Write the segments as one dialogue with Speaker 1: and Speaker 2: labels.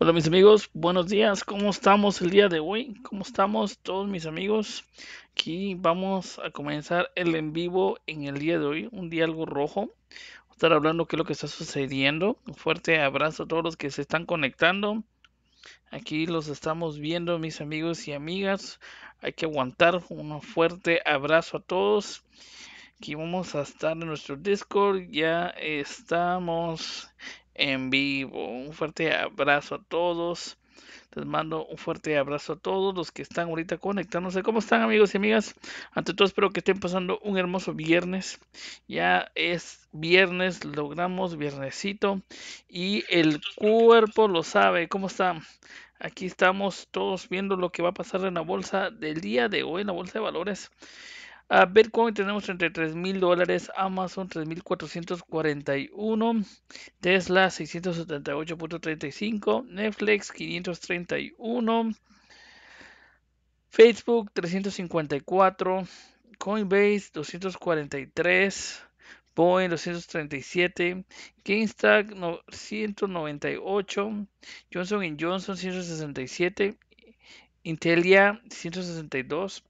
Speaker 1: Hola mis amigos, buenos días, ¿cómo estamos el día de hoy? ¿Cómo estamos todos mis amigos? Aquí vamos a comenzar el en vivo en el día de hoy, un diálogo rojo. estar hablando qué es lo que está sucediendo. Un fuerte abrazo a todos los que se están conectando. Aquí los estamos viendo mis amigos y amigas. Hay que aguantar un fuerte abrazo a todos. Aquí vamos a estar en nuestro Discord. Ya estamos en vivo. Un fuerte abrazo a todos. Les mando un fuerte abrazo a todos los que están ahorita conectándose. ¿Cómo están amigos y amigas? Ante todo espero que estén pasando un hermoso viernes. Ya es viernes, logramos viernesito y el cuerpo lo sabe. ¿Cómo están? Aquí estamos todos viendo lo que va a pasar en la bolsa del día de hoy, en la bolsa de valores. A Bitcoin tenemos 33 mil dólares, Amazon 3.441, Tesla 678.35, Netflix 531, Facebook 354, Coinbase 243, Boeing 237, GameStop 198, Johnson Johnson 167, Intelia 162,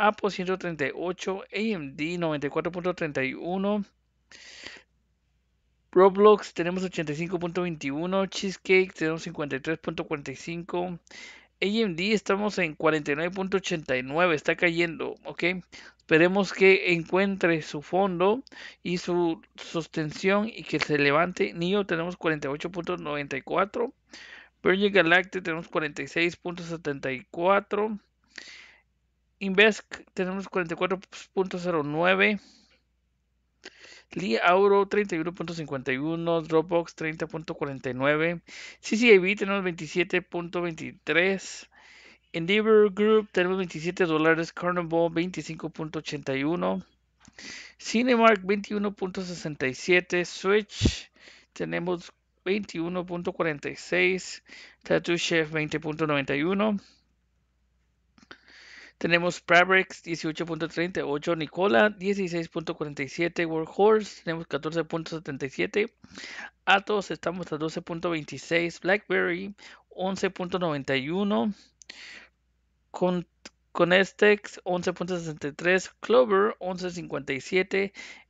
Speaker 1: Apple 138, AMD 94.31, Roblox tenemos 85.21, Cheesecake tenemos 53.45, AMD estamos en 49.89, está cayendo, ¿ok? Esperemos que encuentre su fondo y su sostención y que se levante. NIO tenemos 48.94, Virgin Galactic tenemos 46.74. Invesc, tenemos 44.09. Lee Auro 31.51, Dropbox 30.49, CCAB tenemos 27.23, Endeavor Group tenemos 27 dólares, Carnival 25.81, Cinemark 21.67, Switch tenemos 21.46, Tattoo Chef 20.91. Tenemos Prabrix 18.38, Nicola 16.47, Workhorse tenemos 14.77, Atos estamos a 12.26, Blackberry 11.91, Conestex 11.63, Clover 11.57,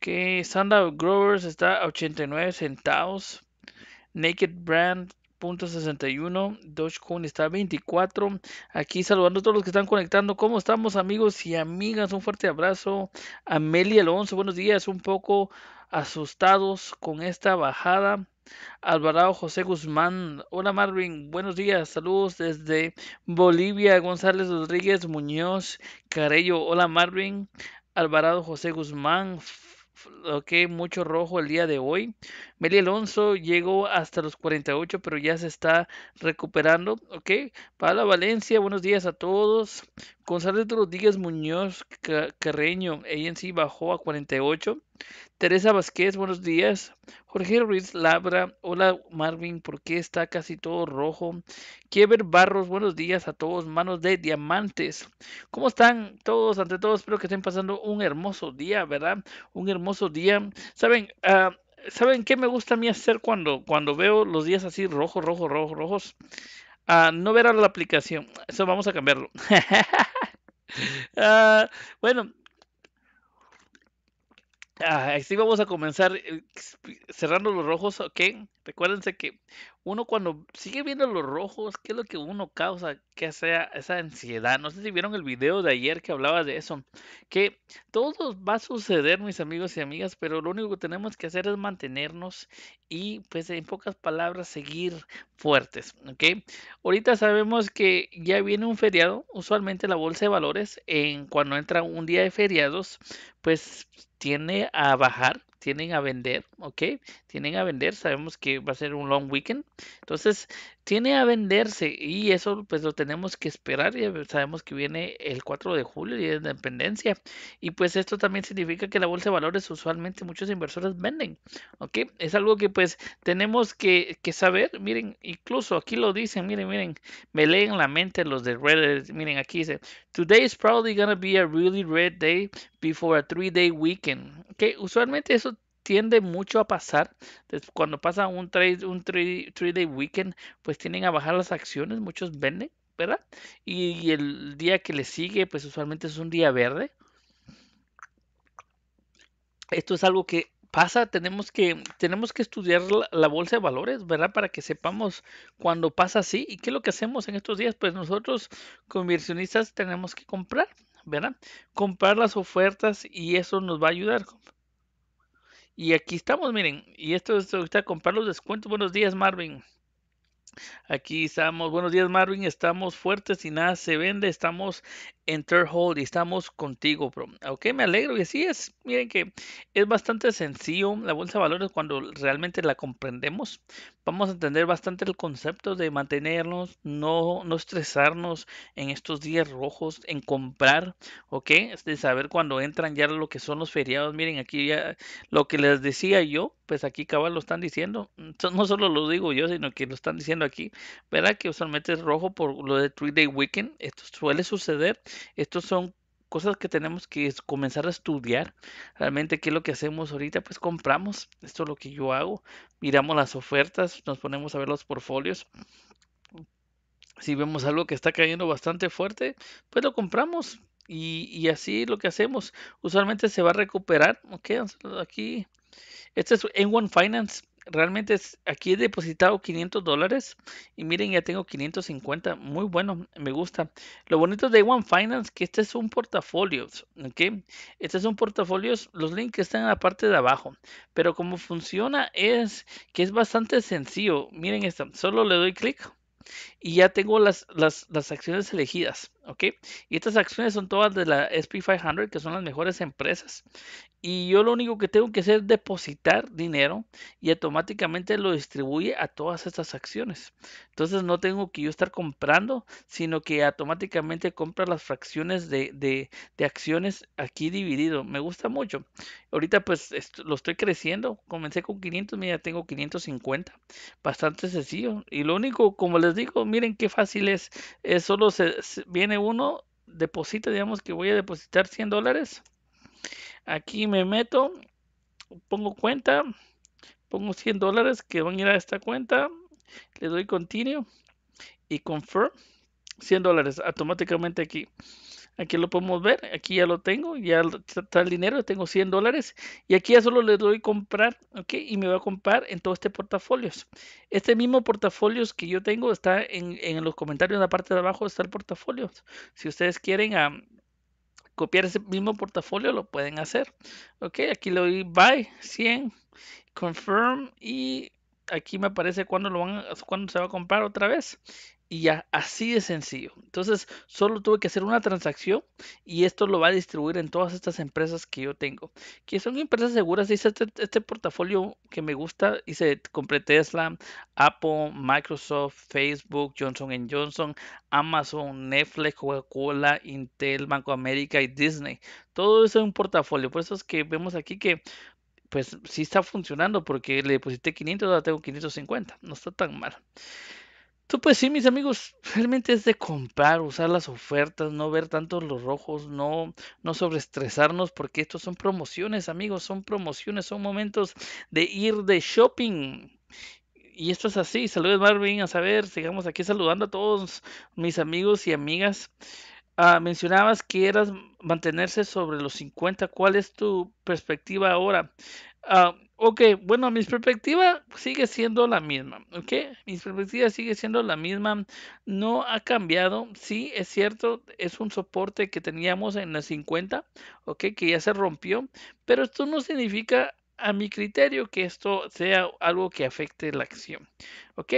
Speaker 1: que Sandow Growers está a 89 centavos. Naked Brand .61, Dogecoin está a 24. Aquí saludando a todos los que están conectando. ¿Cómo estamos amigos y amigas? Un fuerte abrazo. Amelia Alonso, buenos días. Un poco asustados con esta bajada. Alvarado José Guzmán, hola Marvin, buenos días, saludos desde Bolivia, González Rodríguez Muñoz Carello, hola Marvin, Alvarado José Guzmán, Ok, mucho rojo el día de hoy. Meli Alonso llegó hasta los 48, pero ya se está recuperando. Ok, la Valencia, buenos días a todos. González Rodríguez Muñoz Carreño, en sí bajó a 48. Teresa Vázquez, buenos días. Jorge Ruiz Labra, hola Marvin, ¿por qué está casi todo rojo? Kieber Barros, buenos días a todos, manos de diamantes. ¿Cómo están todos? Ante todos? espero que estén pasando un hermoso día, ¿verdad? Un hermoso día. Saben, ah, ¿saben qué me gusta a mí hacer cuando, cuando veo los días así rojos, rojos, rojos, rojos? no verá la aplicación. Eso vamos a cambiarlo. Ah, bueno, Ah, así vamos a comenzar eh, cerrando los rojos, ¿ok? Recuérdense que uno cuando sigue viendo los rojos, ¿qué es lo que uno causa? Que sea esa ansiedad. No sé si vieron el video de ayer que hablaba de eso, que todo va a suceder, mis amigos y amigas, pero lo único que tenemos que hacer es mantenernos y, pues, en pocas palabras, seguir fuertes, ¿ok? Ahorita sabemos que ya viene un feriado, usualmente la bolsa de valores, en cuando entra un día de feriados, pues tiene a bajar, tienen a vender, ¿ok? tienen a vender, sabemos que va a ser un long weekend. Entonces, tiene a venderse y eso pues lo tenemos que esperar. Ya sabemos que viene el 4 de julio, y de Independencia. Y pues esto también significa que la bolsa de valores usualmente muchos inversores venden. ¿Ok? Es algo que pues tenemos que, que saber. Miren, incluso aquí lo dicen, miren, miren, me leen la mente los de Reddit. Miren, aquí dice, Today is probably gonna be a really red day before a three day weekend. que Usualmente eso tiende mucho a pasar. Cuando pasa un, trade, un three, day weekend, pues tienen a bajar las acciones, muchos venden, ¿verdad? Y, el día que le sigue, pues usualmente es un día verde. Esto es algo que pasa, tenemos que, tenemos que estudiar la, bolsa de valores, ¿verdad? Para que sepamos cuando pasa así y qué es lo que hacemos en estos días. Pues nosotros conversionistas, tenemos que comprar, ¿verdad? Comprar las ofertas y eso nos va a ayudar. Y aquí estamos, miren, y esto es ahorita comprar los descuentos. Buenos días, Marvin. Aquí estamos, buenos días Marvin, estamos fuertes y nada se vende, estamos en Third Hold y estamos contigo, bro. Ok, me alegro y así es, miren que es bastante sencillo la bolsa de valores cuando realmente la comprendemos, vamos a entender bastante el concepto de mantenernos, no, no estresarnos en estos días rojos, en comprar, ¿ok? De saber cuando entran ya lo que son los feriados. Miren, aquí ya lo que les decía yo, pues aquí cabal lo están diciendo. Mm, no solo lo digo yo, sino que lo están diciendo aquí. ¿Verdad? Que usualmente es rojo por lo de Three Day Weekend. Esto suele suceder. Estos son cosas que tenemos que comenzar a estudiar. Realmente, ¿qué es lo que hacemos ahorita? Pues compramos. Esto es lo que yo hago. Miramos las ofertas, nos ponemos a ver los portfolios. Si vemos algo que está cayendo bastante fuerte, pues lo compramos. Y, y así lo que hacemos. Usualmente se va a recuperar. Ok, aquí. Este es en One Finance realmente es, aquí he depositado 500 dólares y miren, ya tengo 550. Muy bueno, me gusta. Lo bonito de One Finance que este es un portafolio, ¿ok? Este es un portafolio, los links están en la parte de abajo, pero como funciona es que es bastante sencillo. Miren esto, solo le doy clic y ya tengo las, las, las acciones elegidas. ¿ok? Y estas acciones son todas de la SP500, que son las mejores empresas. Y yo lo único que tengo que hacer es depositar dinero y automáticamente lo distribuye a todas estas acciones. Entonces no tengo que yo estar comprando, sino que automáticamente compra las fracciones de, de, acciones aquí dividido. Me gusta mucho. Ahorita pues lo estoy creciendo. Comencé con 500, ya tengo 550. Bastante sencillo. Y lo único, como les digo, miren qué fácil es. es solo se, se viene uno, deposita, digamos que voy a depositar 100 dólares. Aquí me meto, pongo cuenta, pongo 100 dólares que van a ir a esta cuenta, le doy continue y confirm 100 dólares automáticamente aquí. Aquí lo podemos ver, aquí ya lo tengo, ya está el dinero, tengo 100 dólares y aquí ya solo le doy comprar, ok, y me va a comprar en todo este portafolios. Este mismo portafolios que yo tengo está en, los comentarios en la parte de abajo está el portafolio. Si ustedes quieren copiar ese mismo portafolio lo pueden hacer. Ok, aquí le doy buy 100, confirm y aquí me aparece cuando lo van, cuándo se va a comprar otra vez y ya, así de sencillo. Entonces, solo tuve que hacer una transacción y esto lo va a distribuir en todas estas empresas que yo tengo. Que son empresas seguras. Hice este, este, portafolio que me gusta. Hice, compré Tesla, Apple, Microsoft, Facebook, Johnson Johnson, Amazon, Netflix, Coca-Cola, Intel, Banco América y Disney. Todo eso es un portafolio. Por eso es que vemos aquí que pues sí está funcionando porque le deposité 500, ahora tengo 550. No está tan mal. Tú pues sí, mis amigos, realmente es de comprar, usar las ofertas, no ver tantos los rojos, no, no sobreestresarnos, porque estos son promociones, amigos, son promociones, son momentos de ir de shopping. Y esto es así. Saludos, Marvin. A saber, sigamos aquí saludando a todos mis amigos y amigas. Ah, mencionabas que eras mantenerse sobre los 50. ¿Cuál es tu perspectiva ahora? Ah, Ok, bueno, mi perspectiva sigue siendo la misma, ¿ok? Mi perspectiva sigue siendo la misma, no ha cambiado, sí, es cierto, es un soporte que teníamos en la 50, ¿ok? Que ya se rompió, pero esto no significa a mi criterio que esto sea algo que afecte la acción, ¿Ok?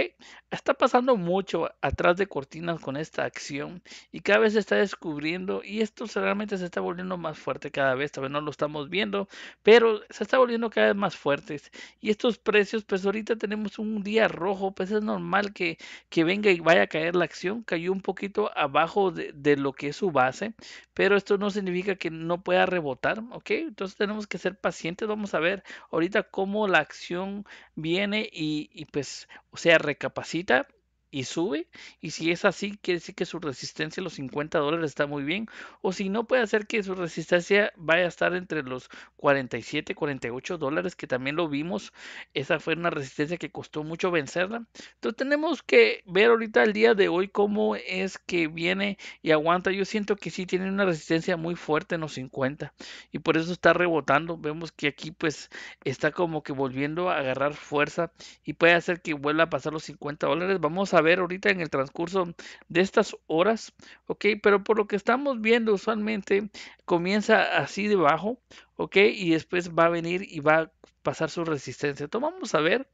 Speaker 1: Está pasando mucho atrás de cortinas con esta acción y cada vez se está descubriendo y esto realmente se está volviendo más fuerte cada vez, tal vez no lo estamos viendo, pero se está volviendo cada vez más fuertes y estos precios, pues ahorita tenemos un día rojo, pues es normal que, que venga y vaya a caer la acción, cayó un poquito abajo de, de lo que es su base, pero esto no significa que no pueda rebotar, ¿ok? Entonces tenemos que ser pacientes, vamos a ver ahorita cómo la acción viene y, y pues sea, recapacita y sube. Y si es así, quiere decir que su resistencia los 50 dólares está muy bien. O si no, puede hacer que su resistencia vaya a estar entre los 47, 48 dólares, que también lo vimos. Esa fue una resistencia que costó mucho vencerla. Entonces tenemos que ver ahorita el día de hoy cómo es que viene y aguanta. Yo siento que sí tiene una resistencia muy fuerte en los 50 y por eso está rebotando. Vemos que aquí pues está como que volviendo a agarrar fuerza y puede hacer que vuelva a pasar los 50 dólares. Vamos a ver ahorita en el transcurso de estas horas, ok, pero por lo que estamos viendo usualmente comienza así debajo, ok, y después va a venir y va a pasar su resistencia. tomamos vamos a ver,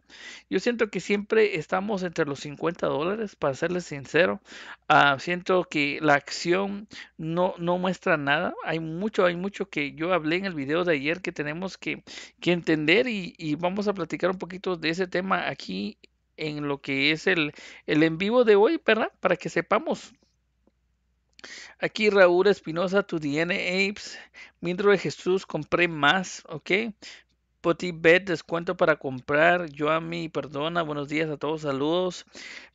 Speaker 1: yo siento que siempre estamos entre los 50 dólares, para serles sincero, ah, siento que la acción no, no muestra nada, hay mucho, hay mucho que yo hablé en el video de ayer que tenemos que, entender y, y vamos a platicar un poquito de ese tema aquí en lo que es el, el en vivo de hoy, ¿verdad? Para que sepamos. Aquí Raúl Espinosa, tu dna Apes. Mindro de Jesús, compré más, ¿ok? Poti Bet, descuento para comprar. Yo a mí, perdona, buenos días a todos, saludos.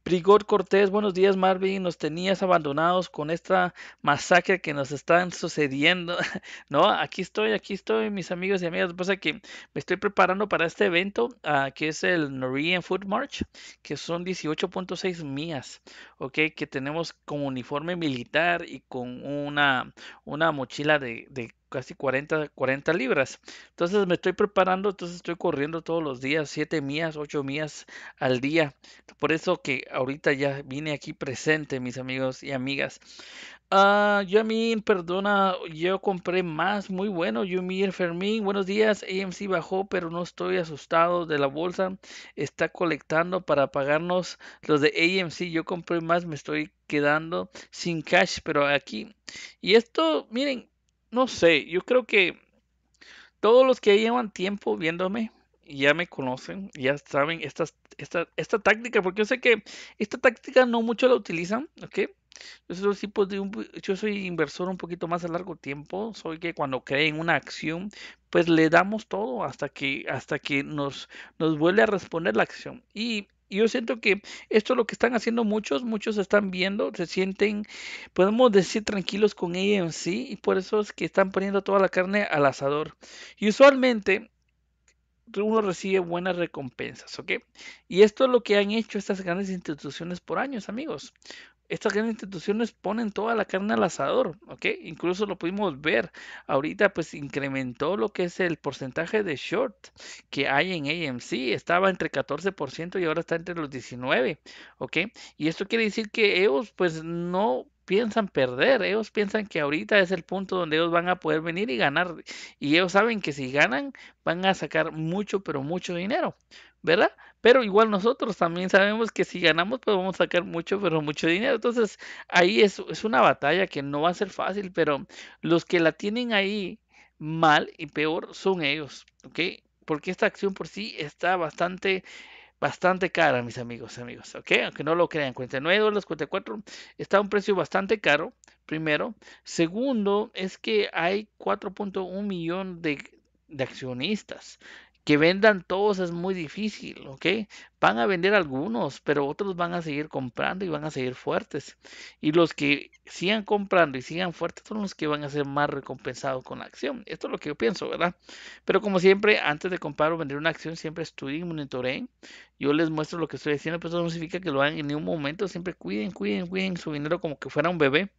Speaker 1: prigor Cortés, buenos días Marvin, nos tenías abandonados con esta masacre que nos están sucediendo. no, aquí estoy, aquí estoy, mis amigos y amigas. Pasa que me estoy preparando para este evento ah, que es el Norwegian Food March, que son 18.6 mías, ok, que tenemos como uniforme militar y con una, una mochila de, de casi 40, 40 libras. Entonces me estoy preparando, entonces estoy corriendo todos los días, 7 mías 8 mías al día. Por eso que ahorita ya vine aquí presente, mis amigos y amigas. a ah, mí perdona, yo compré más, muy bueno. Yumir Fermín, buenos días. AMC bajó, pero no estoy asustado de la bolsa. Está colectando para pagarnos los de AMC. Yo compré más, me estoy quedando sin cash, pero aquí. Y esto, miren, no sé, yo creo que todos los que llevan tiempo viéndome ya me conocen, ya saben esta, esta, esta táctica, porque yo sé que esta táctica no mucho la utilizan, ¿ok? Yo soy, pues, de yo soy inversor un poquito más a largo tiempo, soy que cuando creen una acción, pues le damos todo hasta que, hasta que nos, nos vuelve a responder la acción. Y y yo siento que esto es lo que están haciendo muchos, muchos están viendo, se sienten, podemos decir, tranquilos con en sí y por eso es que están poniendo toda la carne al asador. Y usualmente uno recibe buenas recompensas, ¿ok? Y esto es lo que han hecho estas grandes instituciones por años, amigos estas grandes instituciones ponen toda la carne al asador, ¿ok? Incluso lo pudimos ver. Ahorita pues incrementó lo que es el porcentaje de short que hay en AMC. Estaba entre 14% y ahora está entre los 19, ¿ok? Y esto quiere decir que ellos pues no piensan perder, ellos piensan que ahorita es el punto donde ellos van a poder venir y ganar. Y ellos saben que si ganan van a sacar mucho, pero mucho dinero, ¿verdad? Pero igual nosotros también sabemos que si ganamos, pues vamos a sacar mucho, pero mucho dinero. Entonces, ahí es, una batalla que no va a ser fácil, pero los que la tienen ahí mal y peor son ellos, ¿ok? Porque esta acción por sí está bastante bastante cara, mis amigos, amigos, ¿ok? Aunque no lo crean, 49 dólares, 44 está a un precio bastante caro, primero. Segundo, es que hay 4.1 millón de, de, accionistas que vendan todos es muy difícil, ¿ok? Van a vender algunos, pero otros van a seguir comprando y van a seguir fuertes. Y los que sigan comprando y sigan fuertes son los que van a ser más recompensados con la acción. Esto es lo que yo pienso, ¿verdad? Pero como siempre, antes de comprar o vender una acción, siempre estudien monitoreen. Yo les muestro lo que estoy haciendo, pero eso no significa que lo hagan en ningún momento. Siempre cuiden, cuiden, cuiden su dinero como que fuera un bebé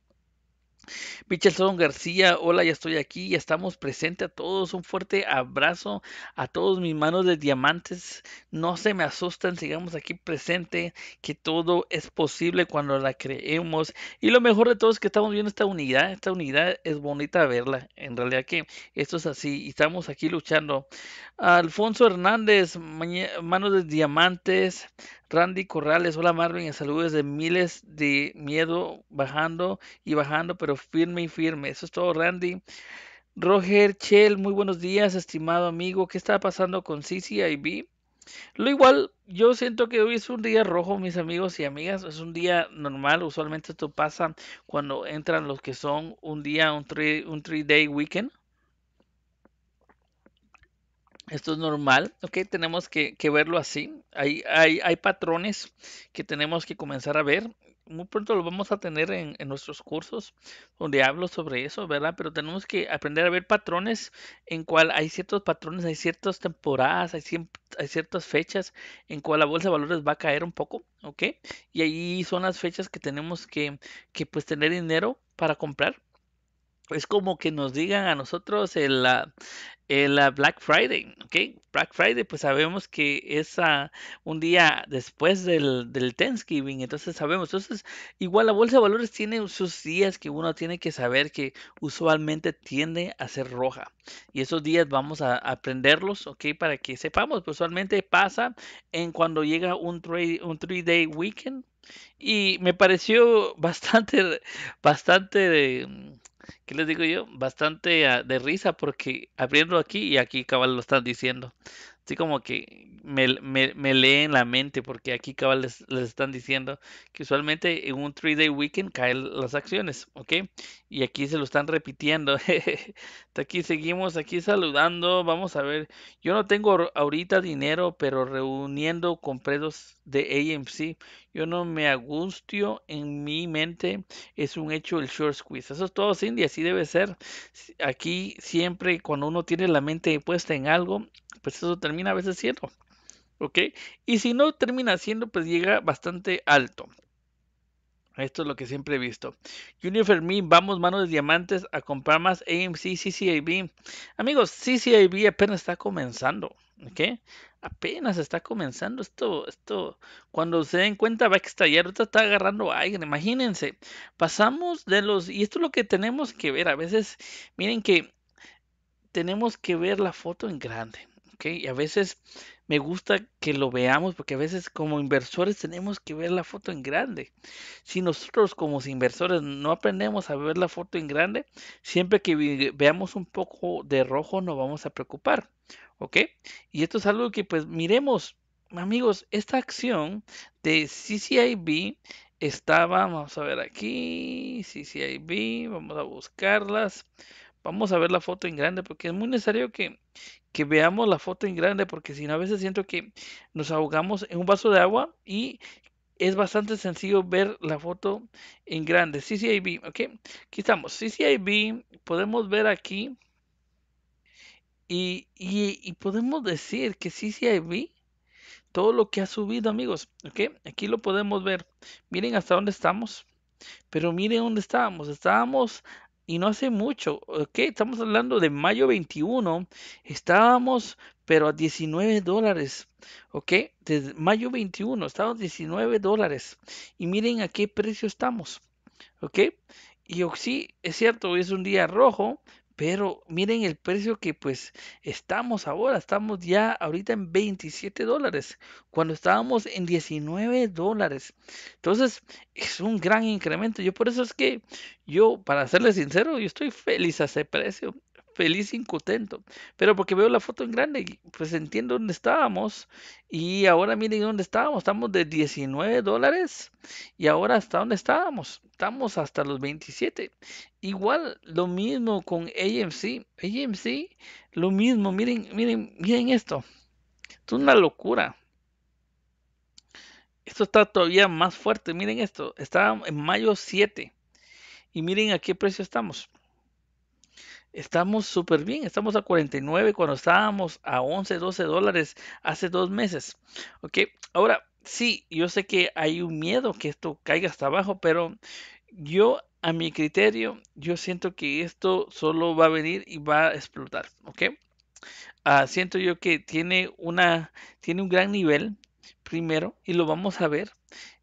Speaker 1: Michelson García, hola, ya estoy aquí, ya estamos presentes a todos. Un fuerte abrazo a todos mis manos de diamantes. No se me asustan, sigamos aquí presente, que todo es posible cuando la creemos. Y lo mejor de todo es que estamos viendo esta unidad. Esta unidad es bonita verla. En realidad que esto es así y estamos aquí luchando. Alfonso Hernández, manos de diamantes. Randy Corrales, hola Marvin, saludos de miles de miedo, bajando y bajando, pero firme y firme. Eso es todo, Randy. Roger Chell, muy buenos días, estimado amigo. ¿Qué está pasando con CCIB? Lo igual, yo siento que hoy es un día rojo, mis amigos y amigas. Es un día normal. Usualmente esto pasa cuando entran los que son un día, un three, un three day weekend. Esto es normal, ¿ok? Tenemos que, verlo así. Hay, hay, patrones que tenemos que comenzar a ver. Muy pronto lo vamos a tener en, nuestros cursos donde hablo sobre eso, ¿verdad? Pero tenemos que aprender a ver patrones en cual hay ciertos patrones, hay ciertas temporadas, hay, ciertas fechas en cual la bolsa de valores va a caer un poco, ¿ok? Y ahí son las fechas que tenemos que, pues tener dinero para comprar, es como que nos digan a nosotros el, ah, el ah, Black Friday, ¿ok? Black Friday, pues sabemos que es ah, un día después del, del, Thanksgiving, entonces sabemos. Entonces, igual la bolsa de valores tiene sus días que uno tiene que saber que usualmente tiende a ser roja. Y esos días vamos a aprenderlos, ¿ok? Para que sepamos, pues usualmente pasa en cuando llega un un three day weekend. Y me pareció bastante, bastante... Mm, ¿qué les digo yo? Bastante ah, de risa porque abriendo aquí y aquí cabal lo están diciendo así como que me, leen la mente, porque aquí cabal les, están diciendo que usualmente en un 3 day weekend caen las acciones, ¿ok? Y aquí se lo están repitiendo. aquí seguimos, aquí saludando, vamos a ver. Yo no tengo ahorita dinero, pero reuniendo con predos de AMC. Yo no me agustio en mi mente, es un hecho el short squeeze. Eso es todo, Cindy, así debe ser. Aquí siempre cuando uno tiene la mente puesta en algo, pues eso termina a veces siendo. ¿Ok? Y si no termina siendo, pues llega bastante alto. Esto es lo que siempre he visto. Junior Fermín, vamos manos de diamantes a comprar más AMC, CCIB. Amigos, CCIB apenas está comenzando. ¿Ok? Apenas está comenzando esto. Esto, cuando se den cuenta, va a estallar. está agarrando aire. Imagínense. Pasamos de los. Y esto es lo que tenemos que ver. A veces, miren que tenemos que ver la foto en grande a veces me gusta que lo veamos porque a veces como inversores tenemos que ver la foto en grande. Si nosotros como inversores no aprendemos a ver la foto en grande, siempre que veamos un poco de rojo nos vamos a preocupar, ¿ok? Y esto es algo que pues miremos, amigos, esta acción de CCIB estaba, vamos a ver aquí, CCIB, vamos a buscarlas. Vamos a ver la foto en grande porque es muy necesario que, veamos la foto en grande porque si no a veces siento que nos ahogamos en un vaso de agua y es bastante sencillo ver la foto en grande. CCIB, ok. Aquí estamos. CCIB, podemos ver aquí. Y, podemos decir que CCIB, todo lo que ha subido, amigos, ok. Aquí lo podemos ver. Miren hasta dónde estamos. Pero miren dónde estábamos. Estábamos y no hace mucho, ok, estamos hablando de mayo 21, estábamos pero a 19 dólares, ok, desde mayo 21, estábamos 19 dólares y miren a qué precio estamos, ok, y oh, sí, es cierto, es un día rojo, pero miren el precio que pues estamos ahora. Estamos ya ahorita en 27 dólares. Cuando estábamos en 19 dólares. Entonces es un gran incremento. Yo por eso es que yo, para serles sincero, yo estoy feliz a ese precio feliz y contento. Pero porque veo la foto en grande, pues entiendo dónde estábamos. Y ahora miren dónde estábamos. Estamos de 19 dólares. Y ahora hasta dónde estábamos. Estamos hasta los 27. Igual lo mismo con AMC. AMC, lo mismo. Miren, miren, miren esto. es una locura. Esto está todavía más fuerte. Miren esto. Está en mayo 7. Y miren a qué precio estamos. Estamos súper bien, estamos a 49 cuando estábamos a 11, 12 dólares hace dos meses. Ok, ahora sí, yo sé que hay un miedo que esto caiga hasta abajo, pero yo a mi criterio, yo siento que esto solo va a venir y va a explotar. Ok, ah, siento yo que tiene, una, tiene un gran nivel, primero, y lo vamos a ver.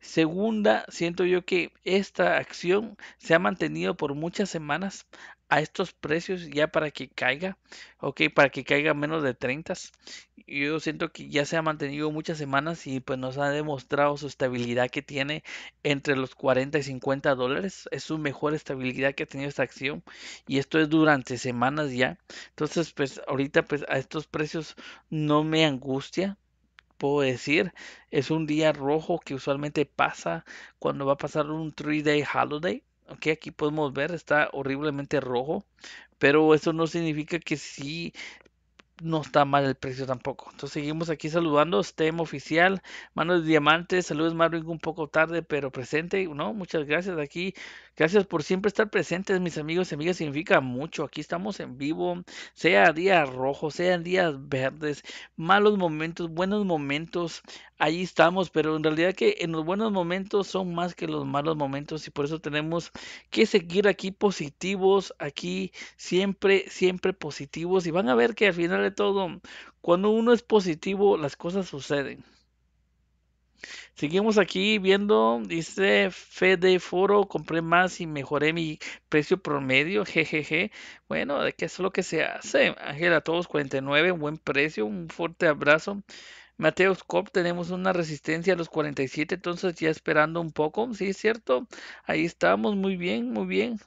Speaker 1: Segunda, siento yo que esta acción se ha mantenido por muchas semanas a estos precios ya para que caiga, ok, para que caiga menos de 30. Yo siento que ya se ha mantenido muchas semanas y pues nos ha demostrado su estabilidad que tiene entre los 40 y 50 dólares. Es su mejor estabilidad que ha tenido esta acción y esto es durante semanas ya. Entonces pues ahorita pues a estos precios no me angustia, puedo decir. Es un día rojo que usualmente pasa cuando va a pasar un 3-day holiday. Ok, aquí podemos ver, está horriblemente rojo, pero eso no significa que sí no está mal el precio tampoco. Entonces seguimos aquí saludando, STEM oficial, manos de diamantes saludos Marvin un poco tarde pero presente, ¿no? Muchas gracias aquí, gracias por siempre estar presentes mis amigos y amigas, significa mucho, aquí estamos en vivo, sea día rojo sean días verdes, malos momentos, buenos momentos, ahí estamos, pero en realidad que en los buenos momentos son más que los malos momentos y por eso tenemos que seguir aquí positivos, aquí siempre, siempre positivos y van a ver que al final todo, cuando uno es positivo, las cosas suceden. Seguimos aquí viendo, dice Fede Foro, compré más y mejoré mi precio promedio, jejeje. Bueno, de qué es lo que se hace. a todos 49, un buen precio, un fuerte abrazo. mateos Cop, tenemos una resistencia a los 47, entonces ya esperando un poco, sí es cierto. Ahí estamos, muy bien, muy bien.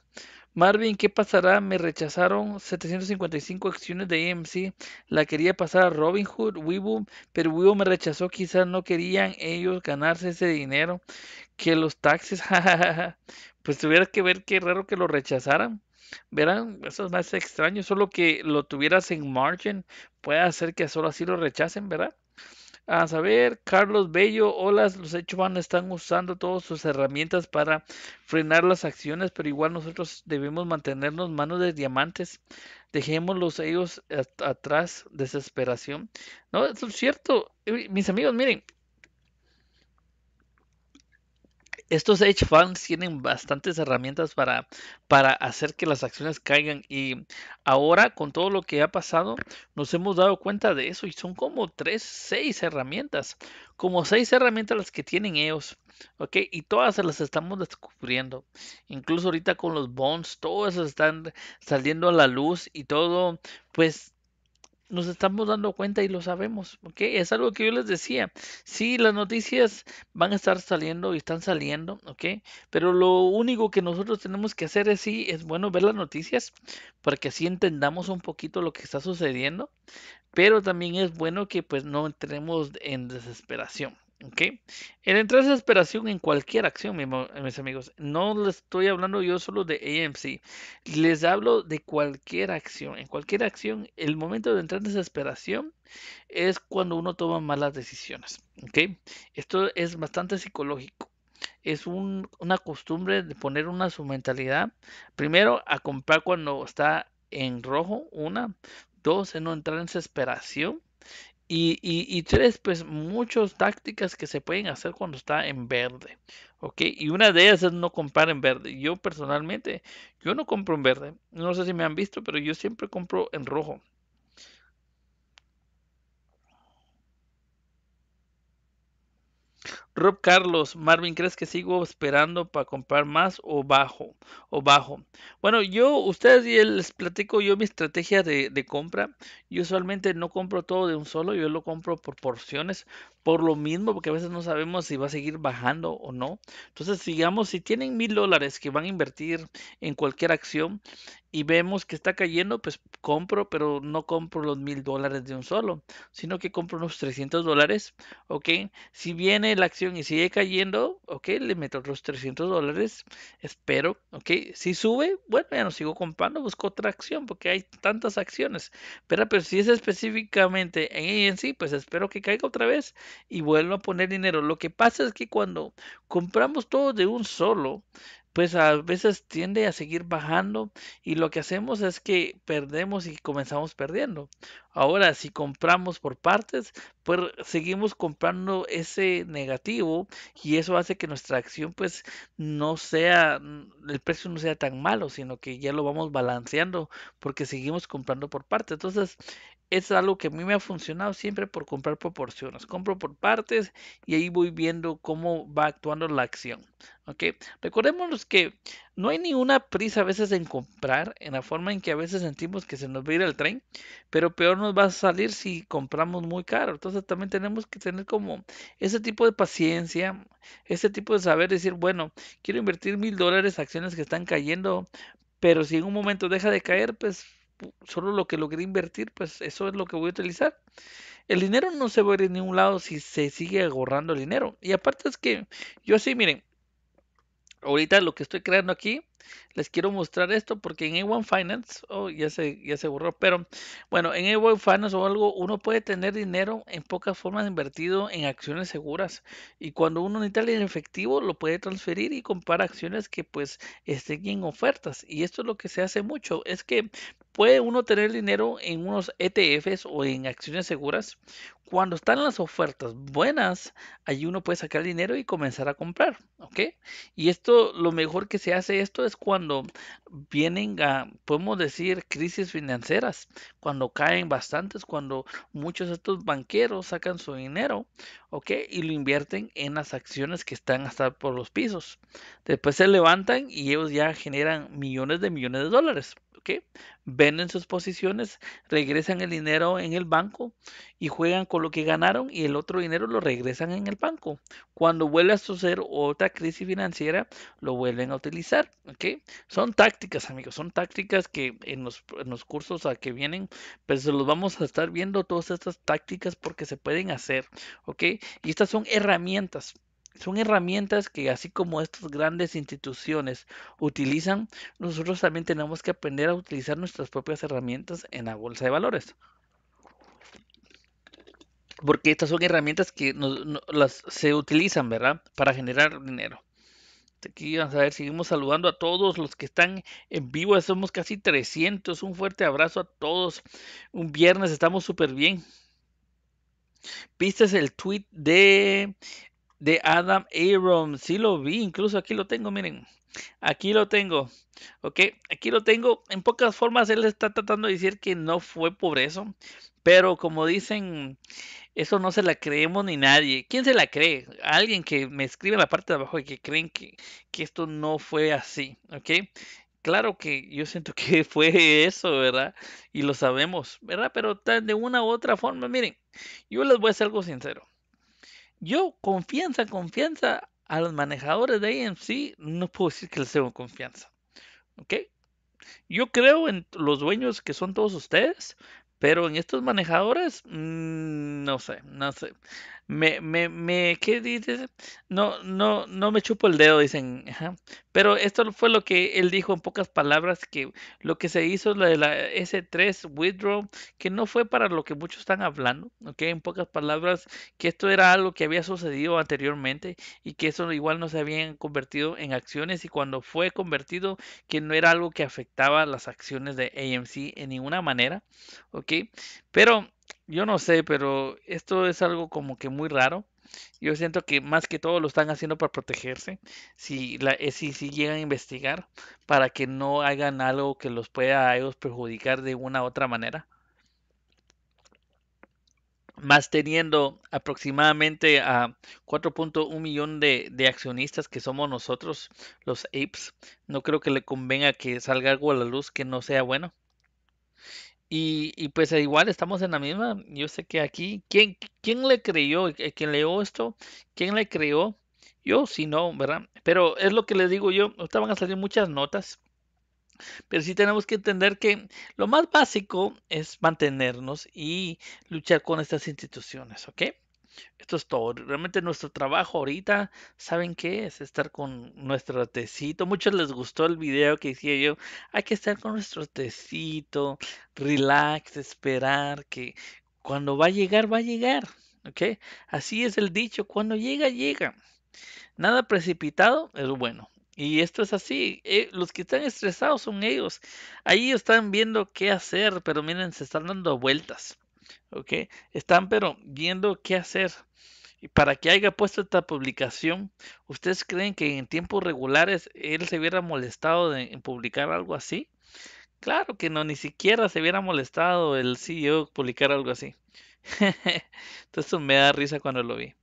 Speaker 1: Marvin, ¿qué pasará? Me rechazaron 755 acciones de AMC. La quería pasar a Robinhood, Weibo, pero Weibo me rechazó. Quizás no querían ellos ganarse ese dinero. Que los taxes, pues tuvieras que ver qué raro que lo rechazaran. Verán, eso es más extraño. Solo que lo tuvieras en margin puede hacer que solo así lo rechacen, ¿verdad? A saber, Carlos Bello, hola, los hechos van están usando todas sus herramientas para frenar las acciones, pero igual nosotros debemos mantenernos manos de diamantes. Dejémoslos ellos atrás, desesperación. No, eso es cierto. Mis amigos, miren, estos hedge funds tienen bastantes herramientas para, para hacer que las acciones caigan y ahora con todo lo que ha pasado nos hemos dado cuenta de eso y son como tres seis herramientas, como seis herramientas las que tienen ellos, ¿ok? Y todas las estamos descubriendo, incluso ahorita con los bonds, todos están saliendo a la luz y todo, pues nos estamos dando cuenta y lo sabemos, ¿ok? Es algo que yo les decía. Sí, las noticias van a estar saliendo y están saliendo, ¿ok? Pero lo único que nosotros tenemos que hacer es sí, es bueno ver las noticias para que así entendamos un poquito lo que está sucediendo, pero también es bueno que pues no entremos en desesperación. ¿Okay? El entrar en desesperación en cualquier acción, mis amigos. No les estoy hablando yo solo de AMC. Les hablo de cualquier acción. En cualquier acción, el momento de entrar en desesperación es cuando uno toma malas decisiones. ¿okay? Esto es bastante psicológico. Es una costumbre de poner una su mentalidad. Primero, a comprar cuando está en rojo, una. Dos, en no entrar en desesperación. Y, y, tres, pues muchas tácticas que se pueden hacer cuando está en verde. ¿Ok? Y una de ellas es no comprar en verde. Yo personalmente, yo no compro en verde. No sé si me han visto, pero yo siempre compro en rojo. Rob Carlos, Marvin, ¿crees que sigo esperando para comprar más o bajo? O bajo. Bueno, yo, ustedes y les platico yo mi estrategia de, de, compra. Yo usualmente no compro todo de un solo, yo lo compro por porciones por lo mismo, porque a veces no sabemos si va a seguir bajando o no. Entonces, digamos, si tienen mil dólares que van a invertir en cualquier acción y vemos que está cayendo, pues compro, pero no compro los mil dólares de un solo, sino que compro unos 300 dólares, ¿ok? Si viene la acción y sigue cayendo, ¿ok? Le meto otros 300 dólares, espero, ¿ok? Si sube, bueno, ya no sigo comprando, busco otra acción, porque hay tantas acciones. Pero, pero pues, si es específicamente en sí pues espero que caiga otra vez y vuelvo a poner dinero. Lo que pasa es que cuando compramos todo de un solo, pues a veces tiende a seguir bajando y lo que hacemos es que perdemos y comenzamos perdiendo. Ahora, si compramos por partes, pues seguimos comprando ese negativo y eso hace que nuestra acción pues no sea, mm, el precio no sea tan malo, sino que ya lo vamos balanceando porque seguimos comprando por partes. Entonces, es algo que a mí me ha funcionado siempre por comprar proporciones. Compro por partes y ahí voy viendo cómo va actuando la acción. ¿ok? Recordemos que no hay ninguna prisa a veces en comprar, en la forma en que a veces sentimos que se nos va a ir el tren, pero peor no va a salir si compramos muy caro. Entonces también tenemos que tener como ese tipo de paciencia, ese tipo de saber decir, bueno, quiero invertir mil dólares, acciones que están cayendo, pero si en un momento deja de caer, pues solo lo que logré invertir, pues eso es lo que voy a utilizar. El dinero no se va a ir a ningún lado si se sigue ahorrando el dinero. Y aparte es que yo sí, miren, ahorita lo que estoy creando aquí les quiero mostrar esto porque en A1 Finance, oh, ya se, ya se borró, pero bueno, en A1 Finance o algo, uno puede tener dinero en pocas formas invertido en acciones seguras y cuando uno necesita el efectivo lo puede transferir y comprar acciones que pues estén en ofertas y esto es lo que se hace mucho, es que puede uno tener dinero en unos ETFs o en acciones seguras. Cuando están las ofertas buenas, allí uno puede sacar dinero y comenzar a comprar, ¿ok? Y esto, lo mejor que se hace esto es cuando vienen, a, podemos decir, crisis financieras, cuando caen bastantes, cuando muchos de estos banqueros sacan su dinero, ¿ok? Y lo invierten en las acciones que están hasta por los pisos. Después se levantan y ellos ya generan millones de millones de dólares. ¿Ok? Venden sus posiciones, regresan el dinero en el banco y juegan con lo que ganaron y el otro dinero lo regresan en el banco. Cuando vuelve a suceder otra crisis financiera, lo vuelven a utilizar. ¿ok? Son tácticas, amigos, son tácticas que en los, en los cursos a que vienen, pues los vamos a estar viendo todas estas tácticas porque se pueden hacer. ¿ok? Y estas son herramientas son herramientas que así como estas grandes instituciones utilizan, nosotros también tenemos que aprender a utilizar nuestras propias herramientas en la bolsa de valores. Porque estas son herramientas que las, se utilizan, ¿verdad? Para generar dinero. Aquí vamos a ver, seguimos saludando a todos los que están en vivo. Somos casi 300. Un fuerte abrazo a todos. Un viernes estamos súper bien. ¿Viste el tweet de de Adam Aaron, Sí lo vi, incluso aquí lo tengo, miren. Aquí lo tengo. Ok, aquí lo tengo. En pocas formas él está tratando de decir que no fue por eso. Pero como dicen, eso no se la creemos ni nadie. ¿Quién se la cree? Alguien que me escribe en la parte de abajo y que creen que, que esto no fue así. Ok. Claro que yo siento que fue eso, ¿verdad? Y lo sabemos, ¿verdad? Pero de una u otra forma, miren, yo les voy a ser algo sincero yo, confianza, confianza a los manejadores de AMC, no puedo decir que les tengo confianza. ¿Ok? Yo creo en los dueños que son todos ustedes, pero en estos manejadores, mm, no sé, no sé me, me, ¿qué dices? No, no, no me chupo el dedo, dicen. Pero esto fue lo que él dijo en pocas palabras, que lo que se hizo la de la S3 withdraw, que no fue para lo que muchos están hablando, ¿ok? En pocas palabras, que esto era algo que había sucedido anteriormente y que eso igual no se habían convertido en acciones y cuando fue convertido, que no era algo que afectaba las acciones de AMC en ninguna manera, ¿ok? Pero yo no sé, pero esto es algo como que muy raro. Yo siento que más que todo lo están haciendo para protegerse, si, la, eh, si, llegan a investigar, para que no hagan algo que los pueda ellos perjudicar de una u otra manera. Más teniendo aproximadamente a 4.1 millón de, de, accionistas que somos nosotros, los apes, no creo que le convenga que salga algo a la luz que no sea bueno. Y, y, pues e, igual estamos en la misma. Yo sé que aquí, ¿quién, quién le creyó? ¿Quién leyó esto? ¿Quién le creyó? Yo, si no, ¿verdad? Pero es lo que le digo yo. estaban van a salir muchas notas. Pero sí tenemos que entender que lo más básico es mantenernos y luchar con estas instituciones, ¿ok? Esto es todo. Realmente nuestro trabajo ahorita, ¿saben qué? Es estar con nuestro tecito. Muchos les gustó el video que hice yo. Hay que estar con nuestro tecito, relax, esperar que cuando va a llegar, va a llegar. ¿Ok? Así es el dicho. Cuando llega, llega. Nada precipitado es bueno. Y esto es así. Eh, los que están estresados son ellos. Ahí están viendo qué hacer, pero miren, se están dando vueltas. ¿ok? Están pero viendo qué hacer. Y para que haya puesto esta publicación, ¿ustedes creen que en tiempos regulares él se hubiera molestado de, en publicar algo así? Claro que no, ni siquiera se hubiera molestado el CEO publicar algo así. Entonces me da risa cuando lo vi.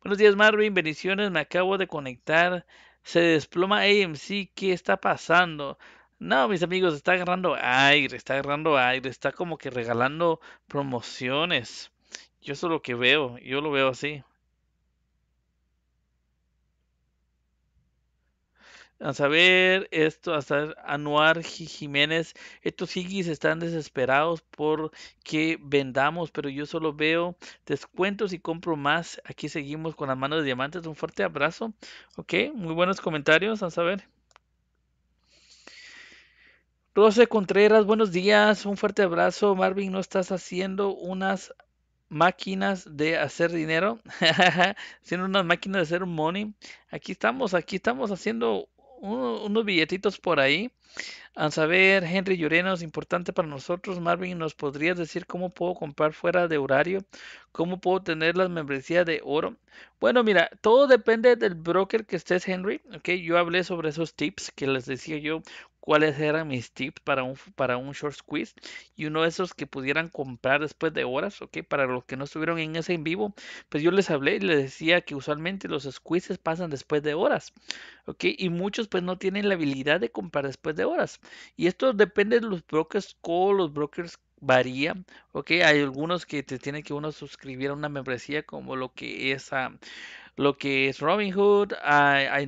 Speaker 1: Buenos días Marvin, bendiciones, me acabo de conectar. Se desploma AMC, ¿qué está pasando? No, mis amigos, está agarrando aire, está agarrando aire, está como que regalando promociones. Yo eso es lo que veo, yo lo veo así. A saber, esto, a saber, Anuar Jiménez, estos higis están desesperados por que vendamos, pero yo solo veo descuentos y compro más. Aquí seguimos con la mano de diamantes. Un fuerte abrazo. Ok, muy buenos comentarios, a saber. Rose Contreras, buenos días, un fuerte abrazo. Marvin, no estás haciendo unas máquinas de hacer dinero, siendo unas máquinas de hacer money. Aquí estamos, aquí estamos haciendo unos billetitos por ahí. A saber, Henry Llorena es importante para nosotros. Marvin, ¿nos podrías decir cómo puedo comprar fuera de horario? ¿Cómo puedo tener las membresías de oro? Bueno, mira, todo depende del broker que estés, Henry. Okay, yo hablé sobre esos tips que les decía yo cuáles eran mis tips para un, para un short squeeze y uno de esos que pudieran comprar después de horas, ¿ok? Para los que no estuvieron en ese en vivo, pues yo les hablé y les decía que usualmente los squeezes pasan después de horas, ¿ok? Y muchos pues no tienen la habilidad de comprar después de horas. Y esto depende de los brokers cómo los brokers varía, ok, hay algunos que te tienen que uno suscribir a una membresía como lo que es a... Ah, lo que es Robinhood,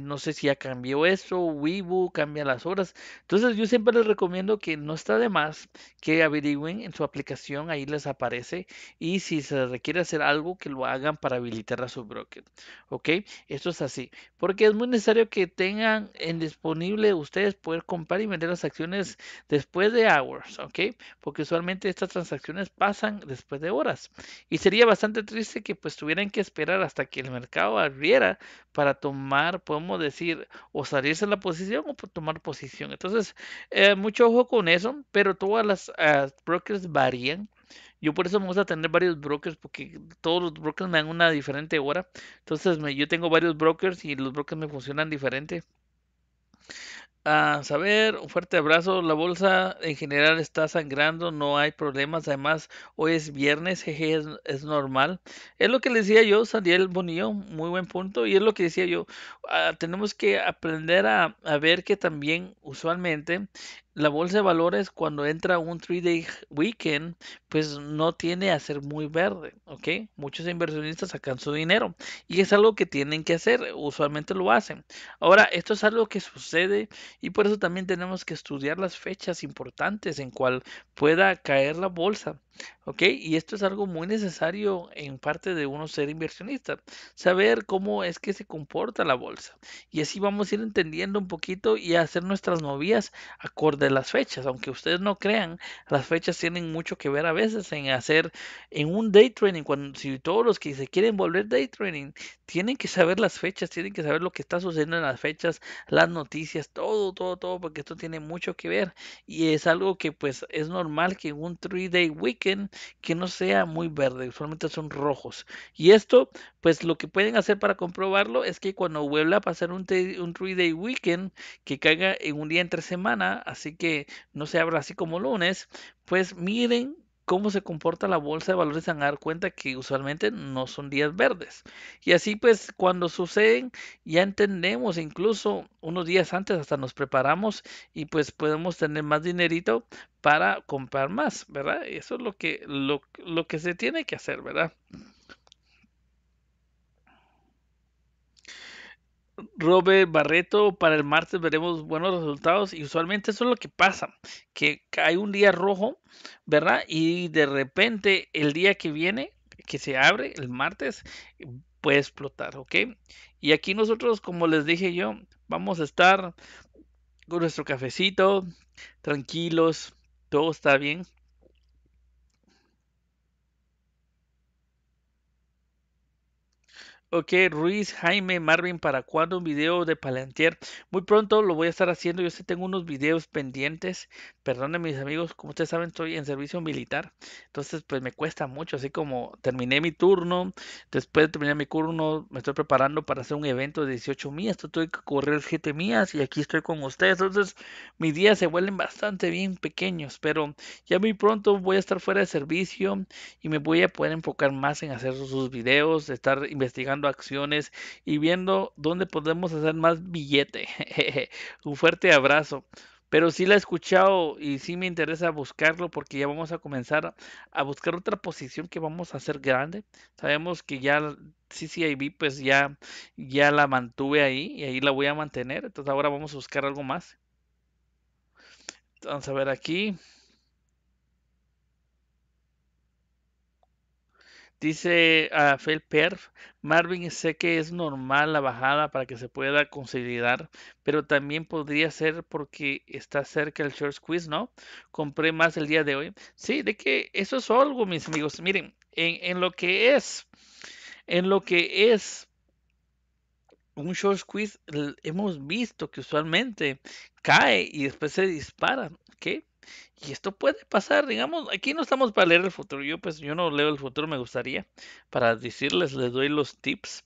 Speaker 1: no sé si ya cambió eso, Weibo cambia las horas. Entonces yo siempre les recomiendo que no está de más que averigüen en su aplicación, ahí les aparece y si se requiere hacer algo que lo hagan para habilitar a su broker. ¿Ok? Esto es así, porque es muy necesario que tengan en disponible ustedes poder comprar y vender las acciones después de hours, ¿ok? Porque usualmente estas transacciones pasan después de horas y sería bastante triste que pues tuvieran que esperar hasta que el mercado barrera para tomar, podemos decir, o salirse de la posición o pues, tomar posición. Entonces, eh, mucho ojo con eso, pero todas las ah, brokers varían. Yo por eso me gusta tener varios brokers porque todos los brokers me dan una diferente hora. Entonces, yo tengo varios brokers y los brokers me funcionan diferente a saber, un fuerte abrazo. La bolsa en general está sangrando, no hay problemas. Además, hoy es viernes, es, normal. Es lo que le decía yo, el Bonillo, muy buen punto. Y es lo que decía yo, ah, tenemos que aprender a ver que también usualmente la bolsa de valores cuando entra un 3-day weekend, pues no tiene a ser muy verde, ¿ok? Muchos inversionistas sacan su dinero y es algo que tienen que hacer, usualmente lo hacen. Ahora, esto es algo que sucede y por eso también tenemos que estudiar las fechas importantes en cual pueda caer la bolsa ¿Ok? Y esto es algo muy necesario en parte de uno ser inversionista, saber cómo es que se comporta la bolsa. Y así vamos a ir entendiendo un poquito y hacer nuestras movidas acorde a las fechas. Aunque ustedes no crean, las fechas tienen mucho que ver a veces en hacer en un day trading. Cuando, si todos los que se quieren volver day trading tienen que saber las fechas, tienen que saber lo que está sucediendo en las fechas, las noticias, todo, todo, todo, porque esto tiene mucho que ver. Y es algo que pues es normal que en un three day weekend que no sea muy verde, usualmente son rojos. Y esto, pues lo que pueden hacer para comprobarlo es que cuando vuelva a pasar un, un day weekend que caiga en un día entre semana, así que no se abra así como lunes, pues miren cómo se comporta la bolsa de valores se dar cuenta que usualmente no son días verdes. Y así pues cuando suceden ya entendemos incluso unos días antes hasta nos preparamos y pues podemos tener más dinerito para comprar más, ¿verdad? Eso es lo que, lo, lo que se tiene que hacer, ¿verdad? Robert Barreto, para el martes veremos buenos resultados y usualmente eso es lo que pasa, que hay un día rojo, ¿verdad? Y de repente el día que viene, que se abre el martes, puede explotar, ¿ok? Y aquí nosotros, como les dije yo, vamos a estar con nuestro cafecito, tranquilos, todo está bien, Ok, Ruiz, Jaime, Marvin, ¿para cuando un video de Palantir? Muy pronto lo voy a estar haciendo. Yo sí tengo unos videos pendientes. Perdónenme, mis amigos, como ustedes saben, estoy en servicio militar. Entonces, pues me cuesta mucho. Así como terminé mi turno, después de terminar mi turno, me estoy preparando para hacer un evento de 18 millas. tuve que correr 7 millas y aquí estoy con ustedes. Entonces, mis días se vuelven bastante bien pequeños. Pero ya muy pronto voy a estar fuera de servicio y me voy a poder enfocar más en hacer sus videos, estar investigando acciones y viendo dónde podemos hacer más billete. Un fuerte abrazo. Pero si la he escuchado y si me interesa buscarlo porque ya vamos a comenzar a buscar otra posición que vamos a hacer grande. Sabemos que ya CCIB pues ya, ya la mantuve ahí y ahí la voy a mantener. Entonces ahora vamos a buscar algo más. Vamos a ver aquí. Dice a uh, Marvin, sé que es normal la bajada para que se pueda consolidar, pero también podría ser porque está cerca el short quiz ¿no? Compré más el día de hoy. Sí, de que eso es algo, mis amigos. Miren, en, lo que es, en lo que es un short quiz, hemos visto que usualmente cae y después se dispara, ¿qué? Y esto puede pasar, digamos, aquí no estamos para leer el futuro. Yo pues yo no leo el futuro, me gustaría para decirles, les doy los tips.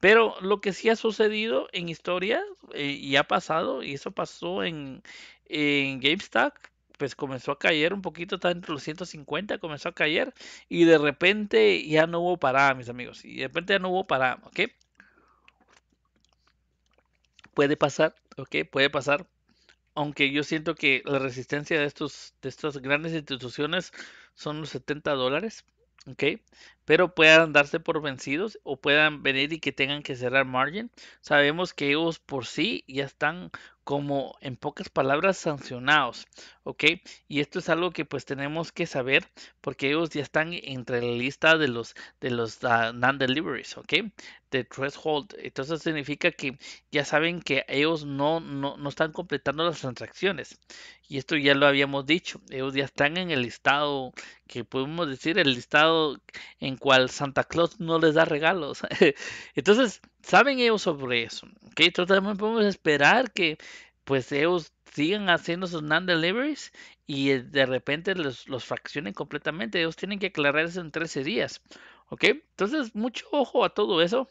Speaker 1: Pero lo que sí ha sucedido en historia eh, y ha pasado, y eso pasó en, en GameStop, pues comenzó a caer un poquito, está entre los 150, comenzó a caer y de repente ya no hubo parada, mis amigos, y de repente ya no hubo parada, ¿ok? Puede pasar, ¿ok? Puede pasar aunque yo siento que la resistencia de, estos, de estas grandes instituciones son los 70 dólares, ¿ok? pero puedan darse por vencidos o puedan venir y que tengan que cerrar margen. Sabemos que ellos por sí ya están como en pocas palabras sancionados, ¿ok? Y esto es algo que pues tenemos que saber porque ellos ya están entre la lista de los de los uh, non-deliveries, ¿ok? De threshold. Entonces significa que ya saben que ellos no, no, no están completando las transacciones. Y esto ya lo habíamos dicho, ellos ya están en el listado que podemos decir el listado en cual Santa Claus no les da regalos. Entonces, saben ellos sobre eso. ¿okay? Entonces, también podemos esperar que pues ellos sigan haciendo sus non-deliveries y eh, de repente los, los, fraccionen completamente. Ellos tienen que aclarar en 13 días. ¿Ok? Entonces, mucho ojo a todo eso.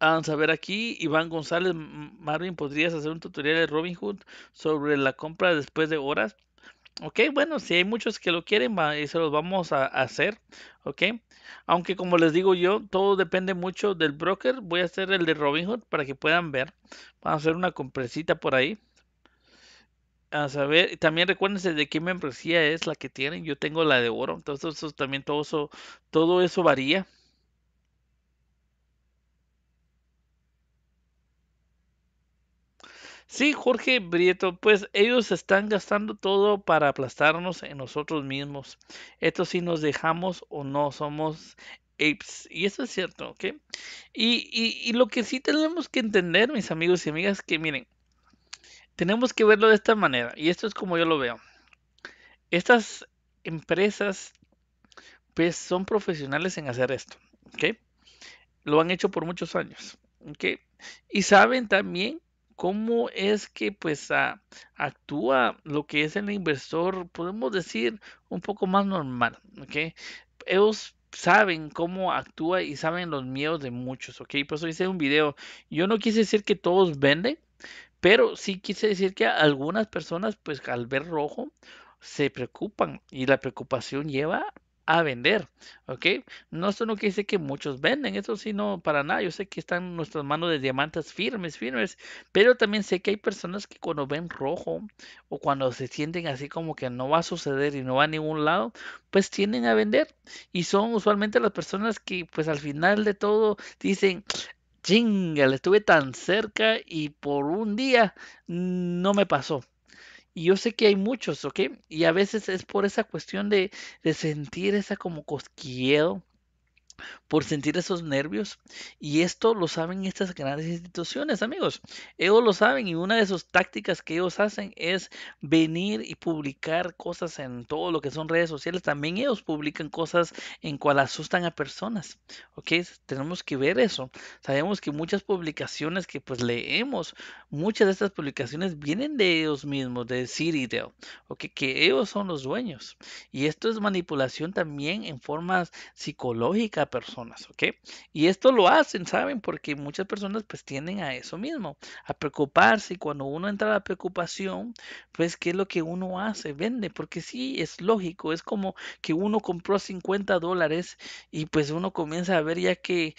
Speaker 1: Vamos a ver aquí, Iván González, Marvin, ¿podrías hacer un tutorial de robin hood sobre la compra después de horas? Ok, bueno, si hay muchos que lo quieren, va, se los vamos a, hacer. Ok, aunque como les digo yo, todo depende mucho del broker. Voy a hacer el de Robinhood para que puedan ver. Vamos a hacer una compresita por ahí. A saber, también recuérdense de qué membresía es la que tienen. Yo tengo la de oro, entonces eso, también todo todo eso varía. Sí, Jorge Brieto, pues ellos están gastando todo para aplastarnos en nosotros mismos. Esto sí nos dejamos o no somos apes. Y eso es cierto, ¿ok? Y, y lo que sí tenemos que entender, mis amigos y amigas, que miren, tenemos que verlo de esta manera. Y esto es como yo lo veo. Estas empresas, pues son profesionales en hacer esto, ¿ok? Lo han hecho por muchos años, ¿ok? Y saben también cómo es que pues actúa lo que es el inversor, podemos decir, un poco más normal, ¿ok? Ellos saben cómo actúa y saben los miedos de muchos, ¿ok? Por eso hice un video. Yo no quise decir que todos venden, pero sí quise decir que algunas personas pues al ver rojo se preocupan y la preocupación lleva a vender, ¿ok? No solo que dice que muchos venden, eso sí no para nada, yo sé que están nuestras manos de diamantes firmes, firmes, pero también sé que hay personas que cuando ven rojo o cuando se sienten así como que no va a suceder y no va a ningún lado, pues tienden a vender y son usualmente las personas que pues al final de todo dicen, chinga, estuve tan cerca y por un día no me pasó. Y yo sé que hay muchos, ¿ok? Y a veces es por esa cuestión de, sentir esa como cosquilleo por sentir esos nervios. Y esto lo saben estas grandes instituciones, amigos. Ellos lo saben y una de sus tácticas que ellos hacen es venir y publicar cosas en todo lo que son redes sociales. También ellos publican cosas en cual asustan a personas. ¿Ok? Tenemos que ver eso. Sabemos que muchas publicaciones que pues leemos, muchas de estas publicaciones vienen de ellos mismos, de y ¿Ok? Que ellos son los dueños. Y esto es manipulación también en formas psicológicas personas, ¿ok? Y esto lo hacen, ¿saben? Porque muchas personas pues tienden a eso mismo, a preocuparse. Y cuando uno entra a la preocupación, pues ¿qué es lo que uno hace? Vende, porque sí, es lógico, es como que uno compró 50 dólares y pues uno comienza a ver ya que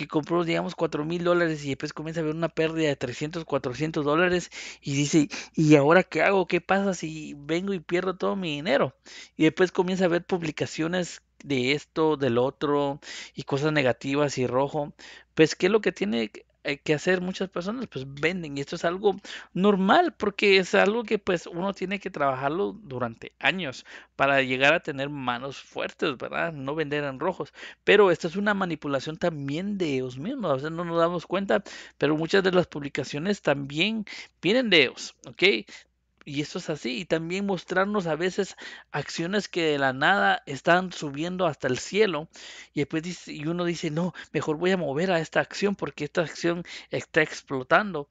Speaker 1: que compró, digamos, cuatro mil dólares y después comienza a ver una pérdida de 300, 400 dólares y dice, ¿y ahora qué hago? ¿Qué pasa si vengo y pierdo todo mi dinero? Y después comienza a ver publicaciones de esto, del otro y cosas negativas y rojo. Pues, ¿qué es lo que tiene eh, que hacer muchas personas pues venden y esto es algo normal porque es algo que pues uno tiene que trabajarlo durante años para llegar a tener manos fuertes verdad no vender en rojos pero esto es una manipulación también de ellos mismos a veces no nos damos cuenta pero muchas de las publicaciones también vienen de ellos ok y eso es así. Y también mostrarnos a veces acciones que de la nada están subiendo hasta el cielo. Y después uno dice, no, mejor voy a mover a esta acción porque esta acción está explotando.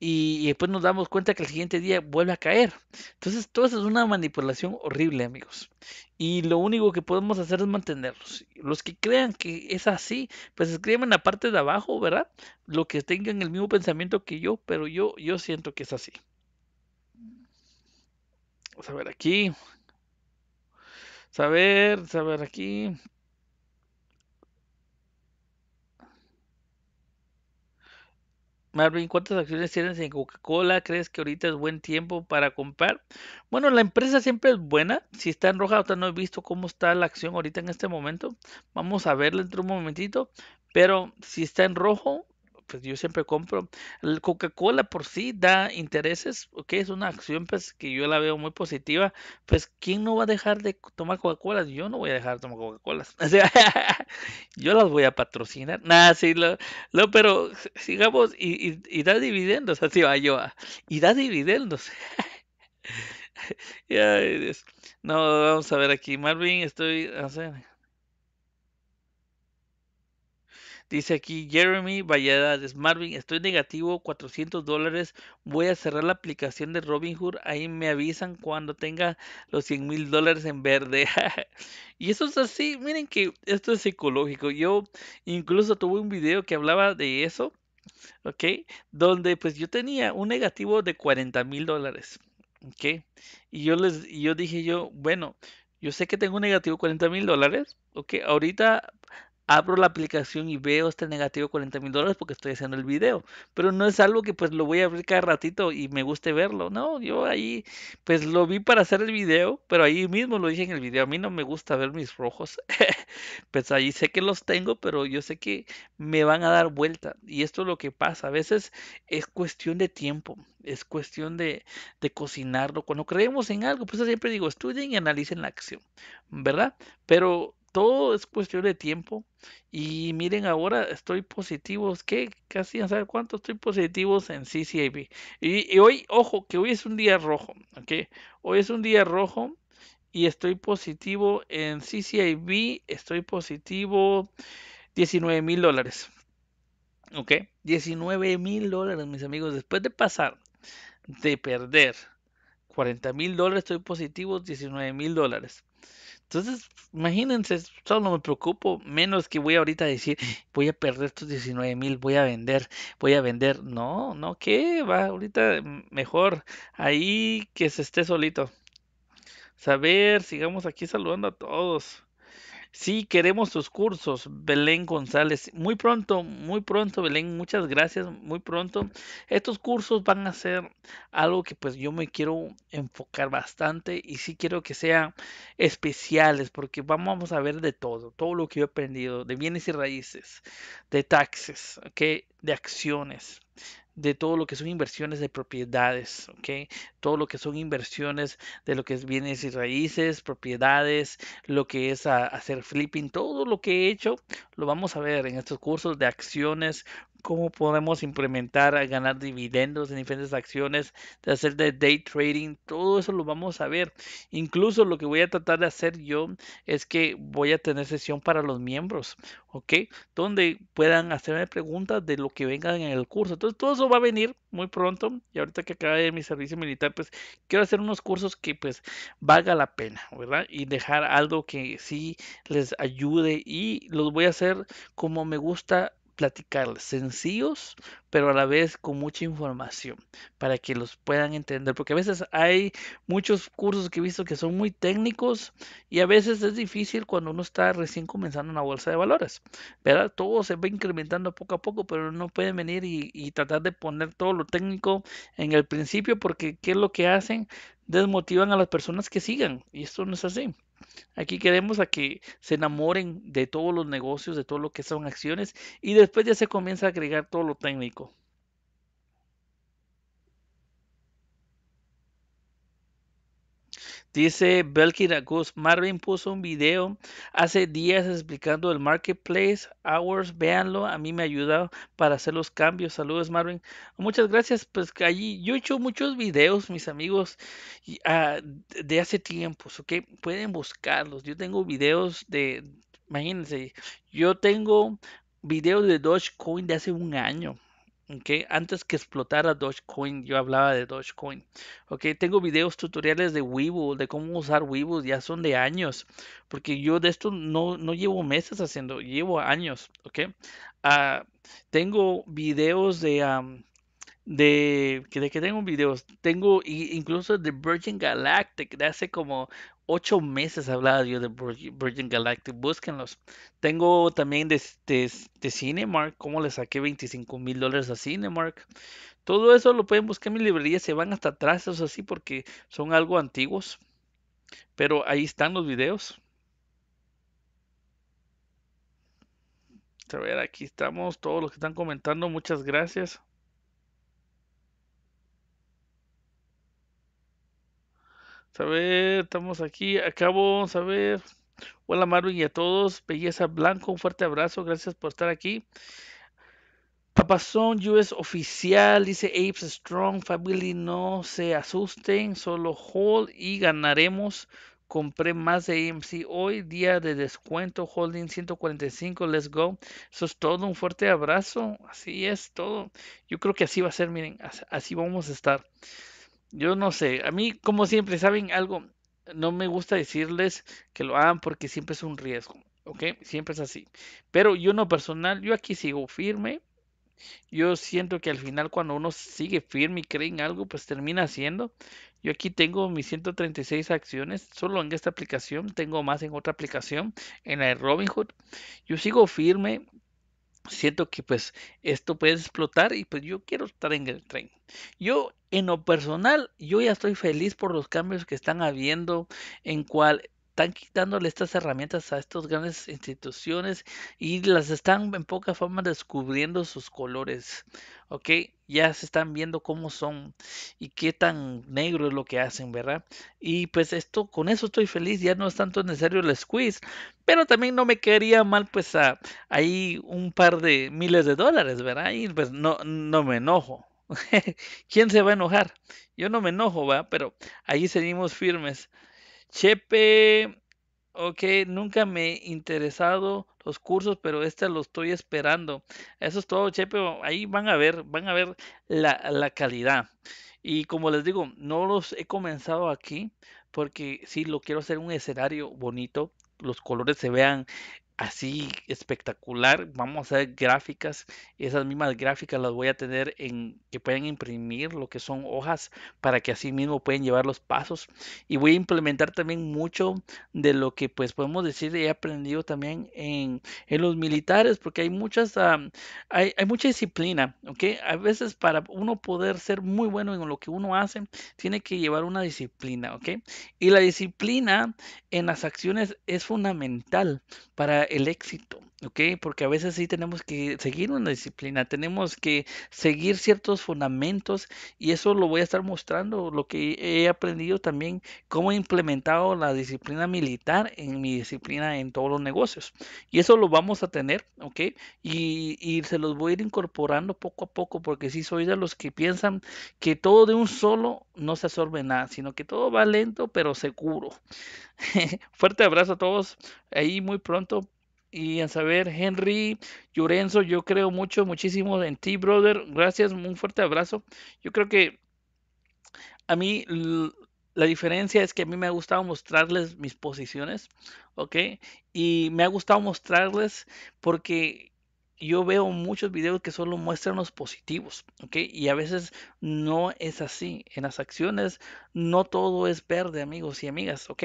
Speaker 1: Y, después nos damos cuenta que el siguiente día vuelve a caer. Entonces, todo eso es una manipulación horrible, amigos. Y lo único que podemos hacer es mantenerlos. Los que crean que es así, pues escriban en la parte de abajo, ¿verdad? Lo que tengan el mismo pensamiento que yo, pero yo, yo siento que es así. Vamos a ver aquí. saber a aquí. Marvin, ¿cuántas acciones tienes en Coca-Cola? ¿Crees que ahorita es buen tiempo para comprar? Bueno, la empresa siempre es buena. Si está en roja, no he visto cómo está la acción ahorita en este momento. Vamos a verla dentro de un momentito. Pero si está en rojo, pues yo siempre compro. Coca-Cola por sí da intereses, ok, es una acción pues que yo la veo muy positiva. Pues, ¿quién no va a dejar de tomar coca Colas Yo no voy a dejar de tomar Coca-Cola. yo las voy a patrocinar. Nada, sí, lo, lo, pero sigamos, y, y, da dividendos, así va yo. Ah, y da dividendos. no, vamos a ver aquí, Marvin, estoy... haciendo Dice aquí Jeremy Valladares, Marvin, estoy negativo 400 dólares. Voy a cerrar la aplicación de Robinhood. Ahí me avisan cuando tenga los 100 mil dólares en verde. y eso es así. Miren que esto es psicológico. Yo incluso tuve un video que hablaba de eso. ¿Ok? Donde pues yo tenía un negativo de 40 mil dólares. ¿Ok? Y yo les, yo dije yo, bueno, yo sé que tengo un negativo 40 mil dólares. ¿Ok? Ahorita abro la aplicación y veo este negativo 40 mil dólares porque estoy haciendo el video. Pero no es algo que pues lo voy a abrir cada ratito y me guste verlo. No, yo ahí pues lo vi para hacer el video, pero ahí mismo lo dije en el video. A mí no me gusta ver mis rojos. pues ahí sé que los tengo, pero yo sé que me van a dar vuelta. Y esto es lo que pasa. A veces es cuestión de tiempo. Es cuestión de, de cocinarlo. Cuando creemos en algo, pues siempre digo, estudien y analicen la acción, ¿verdad? Pero todo es cuestión de tiempo. Y miren, ahora estoy positivo. ¿qué? Casi a saber cuánto estoy positivo en CCIB. Y, hoy, ojo, que hoy es un día rojo, ¿ok? Hoy es un día rojo y estoy positivo en CCIB. estoy positivo 19 mil dólares. ¿Ok? 19 mil dólares, mis amigos. Después de pasar, de perder 40 mil dólares, estoy positivo 19 mil dólares entonces, imagínense, solo me preocupo menos que voy ahorita a decir, voy a perder estos 19 mil, voy a vender, voy a vender. No, no, ¿qué? Va, ahorita mm, mejor ahí que se esté solito. A ver, sigamos aquí saludando a todos. Sí, queremos sus cursos, Belén González. Muy pronto, muy pronto, Belén, muchas gracias, muy pronto. Estos cursos van a ser algo que pues yo me quiero enfocar bastante y sí quiero que sean especiales porque vamos a ver de todo, todo lo que yo he aprendido, de bienes y raíces, de taxes, ¿okay? de acciones, de todo lo que son inversiones de propiedades, ¿ok? Todo lo que son inversiones de lo que es bienes y raíces, propiedades, lo que es hacer flipping, todo lo que he hecho, lo vamos a ver en estos cursos de acciones, cómo podemos implementar, a ganar dividendos en diferentes acciones, de hacer de day trading, todo eso lo vamos a ver. Incluso lo que voy a tratar de hacer yo es que voy a tener sesión para los miembros, ¿ok? Donde puedan hacerme preguntas de lo que vengan en el curso. Entonces todo eso va a venir muy pronto y ahorita que acabe mi servicio militar, pues quiero hacer unos cursos que pues valga la pena, ¿verdad? Y dejar algo que sí les ayude y los voy a hacer como me gusta platicar sencillos, pero a la vez con mucha información para que los puedan entender, porque a veces hay muchos cursos que he visto que son muy técnicos y a veces es difícil cuando uno está recién comenzando una bolsa de valores, ¿verdad? Todo se va incrementando poco a poco, pero no pueden venir y, y tratar de poner todo lo técnico en el principio porque ¿qué es lo que hacen? Desmotivan a las personas que sigan y esto no es así. Aquí queremos a que se enamoren de todos los negocios, de todo lo que son acciones y después ya se comienza a agregar todo lo técnico. Dice Belkin Agus, Marvin puso un video hace días explicando el Marketplace Hours, véanlo, a mí me ayuda para hacer los cambios. Saludos Marvin. Muchas gracias, pues que allí yo he hecho muchos videos, mis amigos, ah, de hace tiempos, ¿ok? Pueden buscarlos. Yo tengo videos de, imagínense, yo tengo videos de Dogecoin de hace un año, antes que explotara Dogecoin, yo hablaba de Dogecoin. Okay. Tengo videos tutoriales de Webull, de cómo usar Webull, ya son de años, porque yo de esto no, no llevo meses haciendo, llevo años. Okay. Ah, tengo videos de... de, de que tengo videos, tengo incluso de Virgin Galactic de hace como ocho meses hablaba yo de Virgin Galactic, búsquenlos. Tengo también de, de, de Cinemark, cómo le saqué 25 mil dólares a Cinemark. Todo eso lo pueden buscar en mi librería, se van hasta atrás, eso así, porque son algo antiguos. Pero ahí están los videos. A ver, aquí estamos, todos los que están comentando, muchas gracias. a estamos aquí. Acabo, saber Hola Marvin y a todos. Belleza Blanco, un fuerte abrazo. Gracias por estar aquí. Papazón US oficial, dice Apes Strong Family, no se asusten, solo hold y ganaremos. Compré más de AMC hoy, día de descuento, holding 145, let's go. Eso es todo, un fuerte abrazo, así es todo. Yo creo que así va a ser, miren, así vamos a estar. Yo no sé, a mí como siempre, ¿saben algo? No me gusta decirles que lo hagan porque siempre es un riesgo, ¿ok? Siempre es así. Pero yo no personal, yo aquí sigo firme. Yo siento que al final cuando uno sigue firme y cree en algo, pues termina haciendo. Yo aquí tengo mis 136 acciones, solo en esta aplicación, tengo más en otra aplicación, en la de Robinhood. Yo sigo firme, siento que pues esto puede explotar y pues yo quiero estar en el tren. Yo en lo personal, yo ya estoy feliz por los cambios que están habiendo en cual están quitándole estas herramientas a estas grandes instituciones y las están en poca forma descubriendo sus colores, ¿ok? ya se están viendo cómo son y qué tan negro es lo que hacen, ¿verdad? Y pues esto, con eso estoy feliz, ya no es tanto necesario el squeeze, pero también no me quedaría mal pues a, ahí un par de miles de dólares, ¿verdad? Y pues no, no me enojo. ¿Quién se va a enojar? Yo no me enojo, ¿va? Pero ahí seguimos firmes. Chepe, ok, nunca me he interesado los cursos, pero este lo estoy esperando. Eso es todo, Chepe. Ahí van a ver, van a ver la, la calidad. Y como les digo, no los he comenzado aquí porque si lo quiero hacer un escenario bonito, los colores se vean así espectacular. Vamos a hacer gráficas. Esas mismas gráficas las voy a tener en que pueden imprimir lo que son hojas para que así mismo pueden llevar los pasos. Y voy a implementar también mucho de lo que pues podemos decir he aprendido también en, en los militares porque hay muchas hay, hay, mucha disciplina, ¿ok? A veces para uno poder ser muy bueno en lo que uno hace tiene que llevar una disciplina, ¿ok? Y la disciplina en las acciones es fundamental para el éxito, ¿ok? Porque a veces sí tenemos que seguir una disciplina, tenemos que seguir ciertos fundamentos y eso lo voy a estar mostrando, lo que he aprendido también, cómo he implementado la disciplina militar en mi disciplina en todos los negocios. Y eso lo vamos a tener, ¿ok? Y, se los voy a ir incorporando poco a poco porque sí soy de los que piensan que todo de un solo no se absorbe nada, sino que todo va lento pero seguro. Fuerte abrazo a todos. Ahí muy pronto y a saber, Henry, Lorenzo yo creo mucho, muchísimo en ti, brother. Gracias, un fuerte abrazo. Yo creo que a mí la diferencia es que a mí me ha gustado mostrarles mis posiciones, ¿ok? Y me ha gustado mostrarles porque yo veo muchos videos que solo muestran los positivos, ¿ok? Y a veces no es así. En las acciones no todo es verde, amigos y amigas, ¿ok?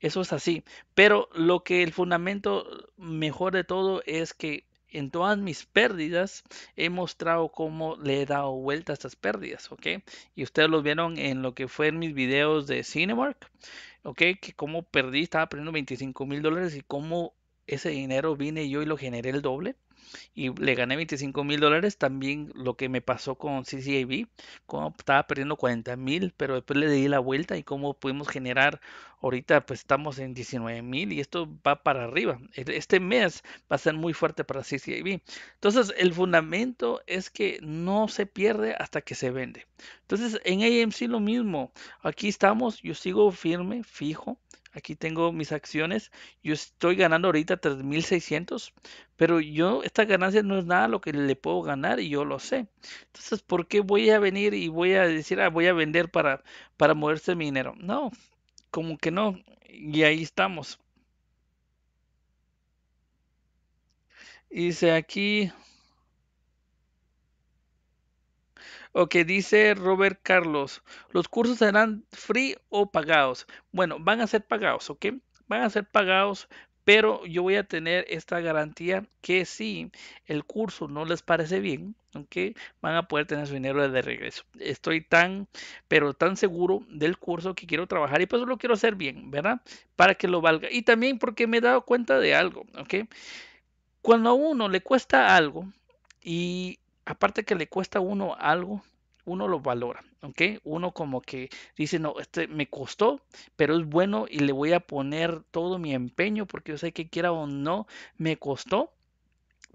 Speaker 1: Eso es así. Pero lo que el fundamento mejor de todo es que en todas mis pérdidas he mostrado cómo le he dado vuelta a estas pérdidas, ¿ok? Y ustedes lo vieron en lo que fue en mis videos de Cinemark, ¿ok? Que cómo perdí, estaba perdiendo 25 mil dólares y cómo ese dinero vine yo y lo generé el doble y le gané 25 mil dólares. También lo que me pasó con CCAB, como estaba perdiendo 40 mil, pero después le di la vuelta y cómo pudimos generar. Ahorita pues estamos en 19 mil y esto va para arriba. E-, este mes va a ser muy fuerte para CCAB. Entonces el fundamento es que no se pierde hasta que se vende. Entonces en AMC lo mismo. Aquí estamos, yo sigo firme, fijo Aquí tengo mis acciones. Yo estoy ganando ahorita 3600, pero yo esta ganancia no es nada lo que le puedo ganar y yo lo sé. Entonces, ¿por qué voy a venir y voy a decir, ah, voy a vender para para moverse mi dinero? No, como que no. Y ahí estamos. Y dice aquí Ok, dice Robert Carlos, los cursos serán free o pagados. Bueno, van a ser pagados, ¿ok? Van a ser pagados, pero yo voy a tener esta garantía que si el curso no les parece bien, ¿ok? Van a poder tener su dinero de regreso. Estoy tan, pero tan seguro del curso que quiero trabajar y pues lo quiero hacer bien, ¿verdad? Para que lo valga. Y también porque me he dado cuenta de algo, ¿ok? Cuando a uno le cuesta algo y aparte que le cuesta a uno algo, uno lo valora, ¿ok? Uno como que dice, no, este me costó, pero es bueno y le voy a poner todo mi empeño porque yo sé que quiera o no, me costó,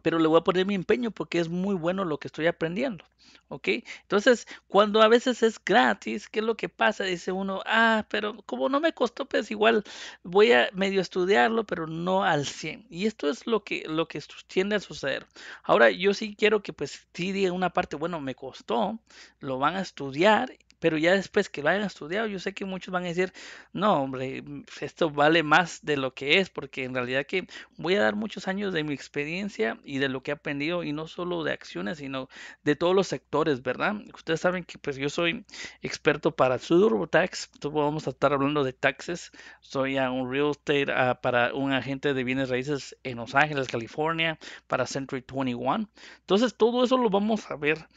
Speaker 1: pero le voy a poner mi empeño porque es muy bueno lo que estoy aprendiendo. ¿Ok? Entonces, cuando a veces es gratis, ¿qué es lo que pasa? Dice uno, ah, pero como no me costó, pues igual voy a medio estudiarlo, pero no al 100. Y esto es lo que, lo que tiende a suceder. Ahora, yo sí quiero que pues si diga una parte, bueno, me costó, lo van a estudiar pero ya después que lo hayan estudiado, yo sé que muchos van a decir, no, hombre, mm, esto vale más de lo que es, porque en realidad que voy a dar muchos años de mi experiencia y de lo que he aprendido, y no solo de acciones, sino de todos los sectores, ¿verdad? Ustedes saben que pues yo soy experto para Tax, entonces vamos a estar hablando de taxes, soy un real estate ah, para un agente de bienes raíces en Los Ángeles, California, para Century 21. Entonces todo eso lo vamos a ver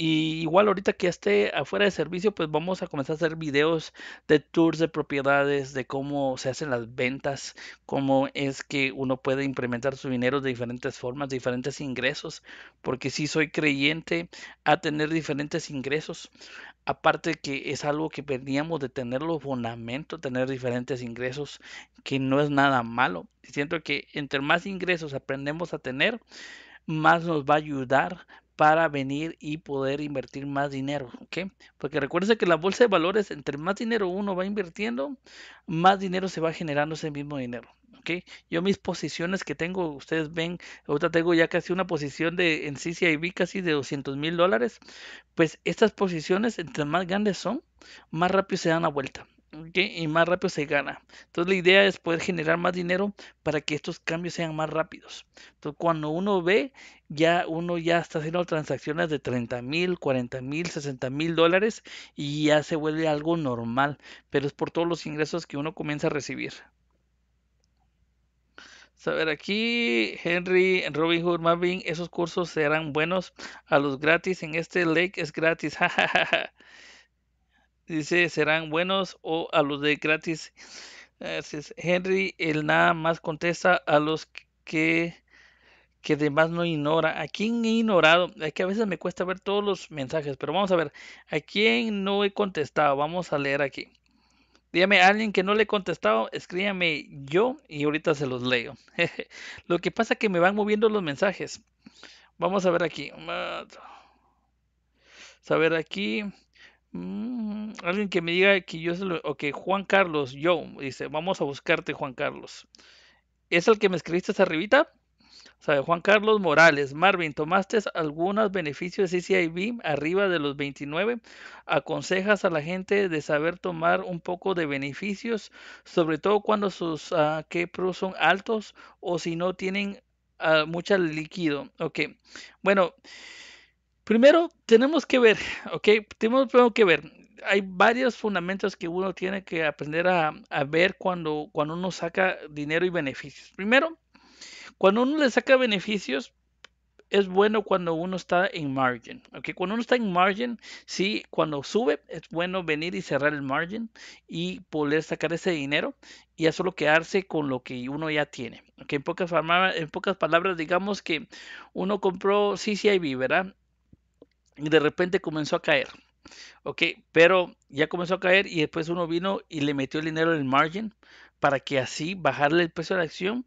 Speaker 1: y igual ahorita que esté afuera de servicio, pues vamos a comenzar a hacer videos de tours de propiedades, de cómo se hacen las ventas, cómo es que uno puede implementar su dinero de diferentes formas, diferentes ingresos, porque si soy creyente a tener diferentes ingresos. Aparte que es algo que veníamos de tener los bonamentos tener diferentes ingresos, que no es nada malo. Siento que entre más ingresos aprendemos a tener, más nos va a ayudar para venir y poder invertir más dinero, ¿ok? Porque recuerden que la bolsa de valores, entre más dinero uno va invirtiendo, más dinero se va generando ese mismo dinero, ¿ok? Yo mis posiciones que tengo, ustedes ven, ahorita tengo ya casi una posición de en CCIB casi de 200 mil dólares, pues estas posiciones, entre más grandes son, más rápido se dan la vuelta, y más rápido se gana. Entonces la idea es poder generar más dinero para que estos cambios sean más rápidos. Entonces cuando uno ve, ya uno ya está haciendo transacciones de 30 mil, 40 mil, 60 mil dólares y ya se vuelve algo normal, pero es por todos los ingresos que uno comienza a recibir. A ver, aquí Henry, Robin Hood, Marvin, esos cursos serán buenos a los gratis. En este lake es gratis. dice, ¿serán buenos o a los de gratis? Henry, él nada más contesta a los que, que demás no ignora. ¿A quién he ignorado? Es que a veces me cuesta ver todos los mensajes, pero vamos a ver. ¿A quién no he contestado? Vamos a leer aquí. Dígame, alguien que no le he contestado, escríbame yo y ahorita se los leo. Lo que pasa es que me van moviendo los mensajes. Vamos a ver aquí. Vamos a ver aquí. Mm, alguien que me diga que yo se lo. que Juan Carlos, yo. Dice, vamos a buscarte, Juan Carlos. ¿Es el que me escribiste hasta arribita? sabe Juan Carlos Morales, Marvin, ¿tomaste algunos beneficios de CCIB arriba de los 29? ¿Aconsejas a la gente de saber tomar un poco de beneficios, sobre todo cuando sus ah, Que pros son altos o si no tienen ah, mucho líquido? Ok, bueno. Primero, tenemos que ver, ¿ok? Tenemos primero que ver. Hay varios fundamentos que uno tiene que aprender a, ver cuando, cuando uno saca dinero y beneficios. Primero, cuando uno le saca beneficios, es bueno cuando uno está en margen. ¿ok? Cuando uno está en margen, sí, cuando sube, es bueno venir y cerrar el margen y poder sacar ese dinero y a solo quedarse con lo que uno ya tiene. ¿ok? En, pocas, en pocas palabras, digamos que uno compró CCIB, ¿verdad? de repente comenzó a caer. Ok, pero ya comenzó a caer y después uno vino y le metió el dinero en el margen para que así bajarle el precio de la acción.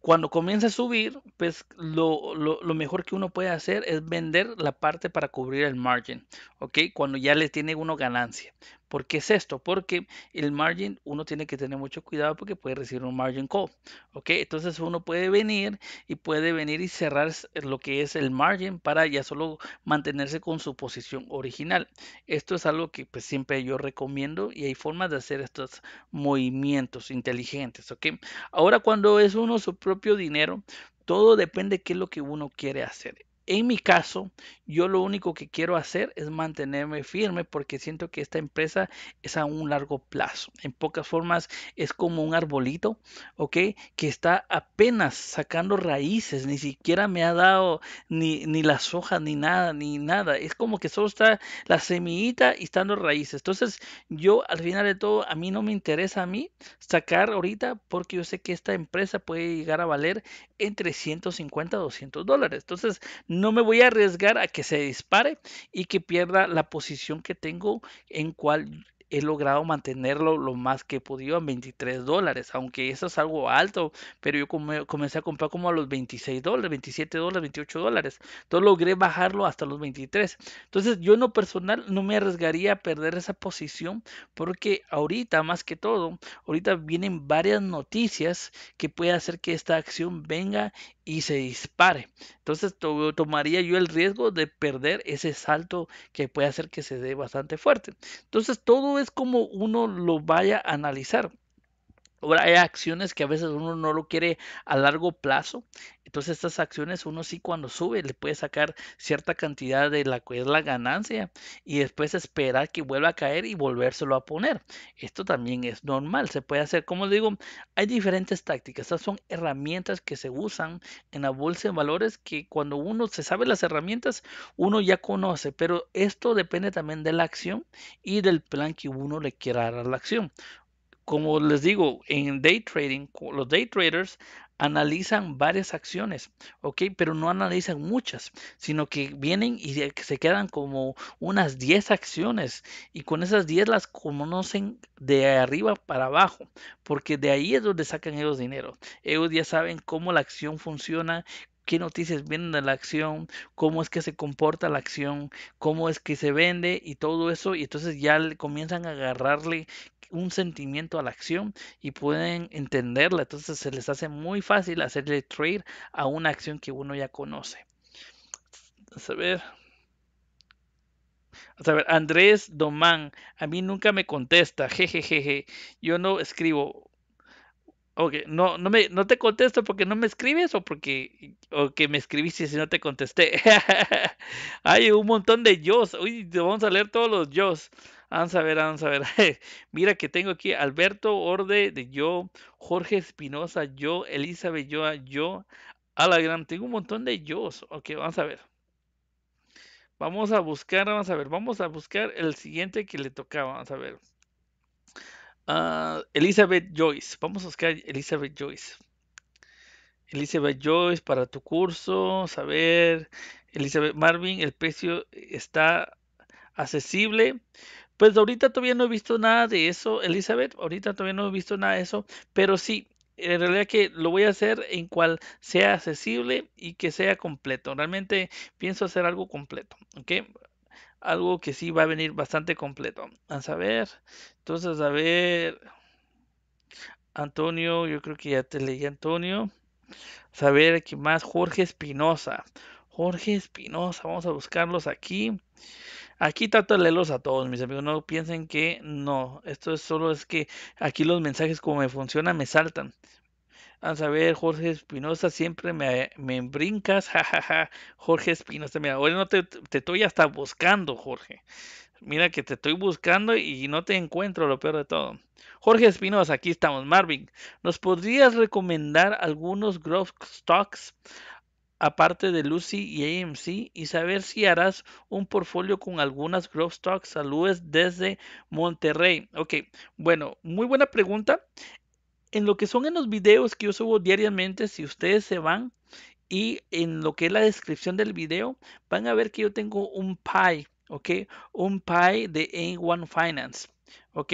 Speaker 1: Cuando comienza a subir, pues lo, mejor que uno puede hacer es vender la parte para cubrir el margen Ok, cuando ya le tiene uno ganancia. ¿Por qué es esto? Porque el margin, uno tiene que tener mucho cuidado porque puede recibir un margin call. ¿Ok? Entonces uno puede venir y puede venir y cerrar lo que es el margin para ya solo mantenerse con su posición original. Esto es algo que pues, siempre yo recomiendo y hay formas de hacer estos movimientos inteligentes. ¿Ok? Ahora cuando es uno su propio dinero, todo depende de qué es lo que uno quiere hacer. En mi caso, yo lo único que quiero hacer es mantenerme firme porque siento que esta empresa es a un largo plazo. En pocas formas, es como un arbolito, ¿ok? Que está apenas sacando raíces, ni siquiera me ha dado ni, ni las hojas, ni nada, ni nada. Es como que solo está la semillita y estando raíces. Entonces, yo al final de todo, a mí no me interesa a mí sacar ahorita porque yo sé que esta empresa puede llegar a valer entre 150 a 200 dólares. Entonces, no me voy a arriesgar a que se dispare y que pierda la posición que tengo en cual he logrado mantenerlo lo más que he podido a 23 dólares, aunque eso es algo alto, pero yo comencé a comprar como a los 26 dólares, 27 dólares, 28 dólares. Entonces logré bajarlo hasta los 23. Entonces yo en lo personal no me arriesgaría a perder esa posición porque ahorita más que todo, ahorita vienen varias noticias que puede hacer que esta acción venga y se dispare. Entonces tomaría yo el riesgo de perder ese salto que puede hacer que se dé bastante fuerte. Entonces todo es como uno lo vaya a analizar. Ahora hay acciones que a veces uno no lo quiere a largo plazo. Entonces estas acciones uno sí cuando sube le puede sacar cierta cantidad de la que es la ganancia y después esperar que vuelva a caer y volvérselo a poner. Esto también es normal, se puede hacer. Como digo, hay diferentes tácticas. Estas son herramientas que se usan en la bolsa de valores que cuando uno se sabe las herramientas, uno ya conoce. Pero esto depende también de la acción y del plan que uno le quiera dar a la acción como les digo, en day trading, los day traders analizan varias acciones, ¿ok? Pero no analizan muchas, sino que vienen y se quedan como unas 10 acciones y con esas 10 las conocen de arriba para abajo, porque de ahí es donde sacan ellos dinero. Ellos ya saben cómo la acción funciona, qué noticias vienen de la acción, cómo es que se comporta la acción, cómo es que se vende y todo eso. Y entonces ya comienzan a agarrarle un sentimiento a la acción y pueden entenderla. Entonces se les hace muy fácil hacerle trade a una acción que uno ya conoce. a ver. a saber Andrés Domán, a mí nunca me contesta, jejejeje, yo no escribo. Ok, no, no, me, no te contesto porque no me escribes o porque o que me escribiste si no te contesté. Hay un montón de yo's, uy, vamos a leer todos los yo's. Vamos a ver, vamos a ver. Mira que tengo aquí Alberto Orde, de yo, Jorge Espinosa, yo, Elizabeth Yoa, yo, a la gran. Tengo un montón de yo. Ok, vamos a ver. Vamos a buscar, vamos a ver, vamos a buscar el siguiente que le tocaba, vamos a ver. Ah, Elizabeth Joyce, vamos a buscar Elizabeth Joyce. Elizabeth Joyce para tu curso, saber. Elizabeth Marvin, el precio está accesible. Pues ahorita todavía no he visto nada de eso, Elizabeth. Ahorita todavía no he visto nada de eso, pero sí, en realidad que lo voy a hacer en cual sea accesible y que sea completo. Realmente pienso hacer algo completo, ¿ok? Algo que sí va a venir bastante completo. A saber, entonces a ver, Antonio, yo creo que ya te leí Antonio. a Saber aquí más Jorge Espinosa. Jorge Espinosa, vamos a buscarlos aquí. Aquí trato de leerlos a todos, mis amigos. No piensen que no. Esto es solo es que aquí los mensajes como me funcionan me saltan. Vamos a ver, Jorge Espinosa siempre me, brincas, jajaja. Jorge Espinosa, mira, hoy no te, te, estoy hasta buscando, Jorge. Mira que te estoy buscando y no te encuentro, lo peor de todo. Jorge Espinosa, aquí estamos. Marvin, ¿nos podrías recomendar algunos growth stocks? aparte de Lucy y AMC y saber si harás un portfolio con algunas growth stocks. Saludes desde Monterrey. Ok, bueno, muy buena pregunta. En lo que son en los videos que yo subo diariamente, si ustedes se van y en lo que es la descripción del video, van a ver que yo tengo un pie, ok, un pie de A1 Finance. ¿ok?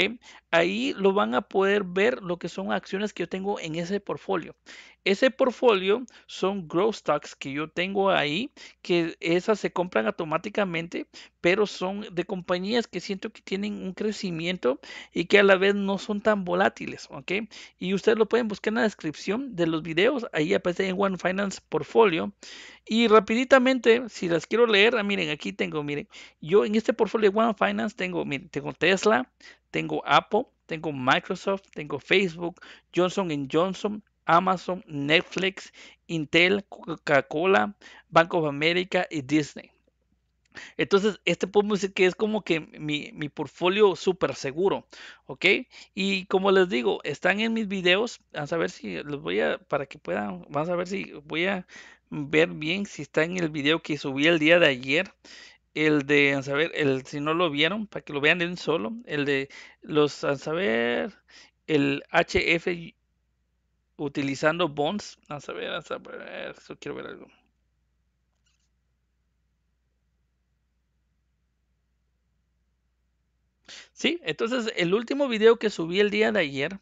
Speaker 1: Ahí lo van a poder ver lo que son acciones que yo tengo en ese portfolio. Ese portfolio son growth stocks que yo tengo ahí, que esas se compran automáticamente, pero son de compañías que siento que tienen un crecimiento y que a la vez no son tan volátiles, ¿ok? Y ustedes lo pueden buscar en la descripción de los videos, ahí aparece en One Finance Portfolio. Y rapiditamente, si las quiero leer, ah, miren, aquí tengo, miren, yo en este portfolio de One Finance tengo, miren, tengo Tesla, tengo Apple, tengo Microsoft, tengo Facebook, Johnson Johnson, Amazon, Netflix, Intel, Coca-Cola, Bank of America y Disney. Entonces, este podemos decir que es como que mi, mi portfolio súper seguro, ¿ok? Y como les digo, están en mis videos, a saber si los voy a, para que puedan, vamos a ver si voy a ver bien si está en el video que subí el día de ayer, el de, saber a el, si no lo vieron, para que lo vean en solo, el de los, a saber el HF utilizando bonds. a saber a eso quiero ver algo. Sí, entonces el último video que subí el día de ayer,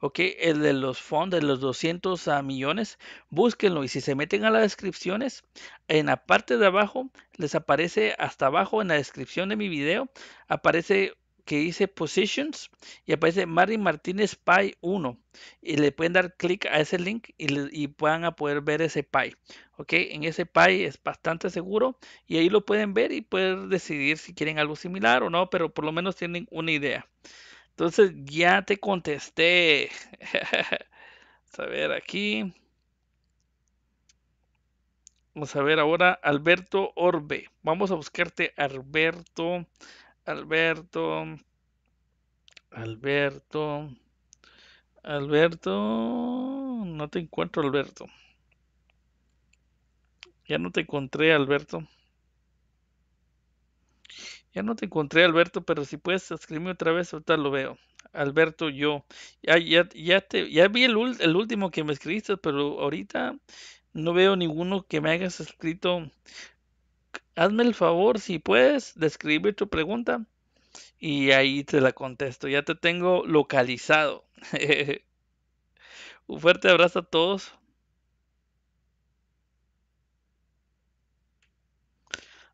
Speaker 1: ok, el de los fondos, de los 200 millones, búsquenlo y si se meten a las descripciones, en la parte de abajo les aparece hasta abajo en la descripción de mi video, aparece que dice Positions y aparece Mari Martínez Pi 1 y le pueden dar clic a ese link y, van a poder ver ese pie. Ok, en ese pie es bastante seguro y ahí lo pueden ver y poder decidir si quieren algo similar o no, pero por lo menos tienen una idea. Entonces ya te contesté. Vamos a ver aquí. Vamos a ver ahora Alberto Orbe. Vamos a buscarte Alberto Alberto, Alberto, Alberto, no te encuentro, Alberto. Ya no te encontré, Alberto. Ya no te encontré, Alberto, pero si puedes escribirme otra vez, ahorita lo veo. Alberto, yo. Ya, ya, ya, te, ya vi el, el último que me escribiste, pero ahorita no veo ninguno que me hayas escrito hazme el favor, si puedes, de tu pregunta y ahí te la contesto. Ya te tengo localizado. Un fuerte abrazo a todos.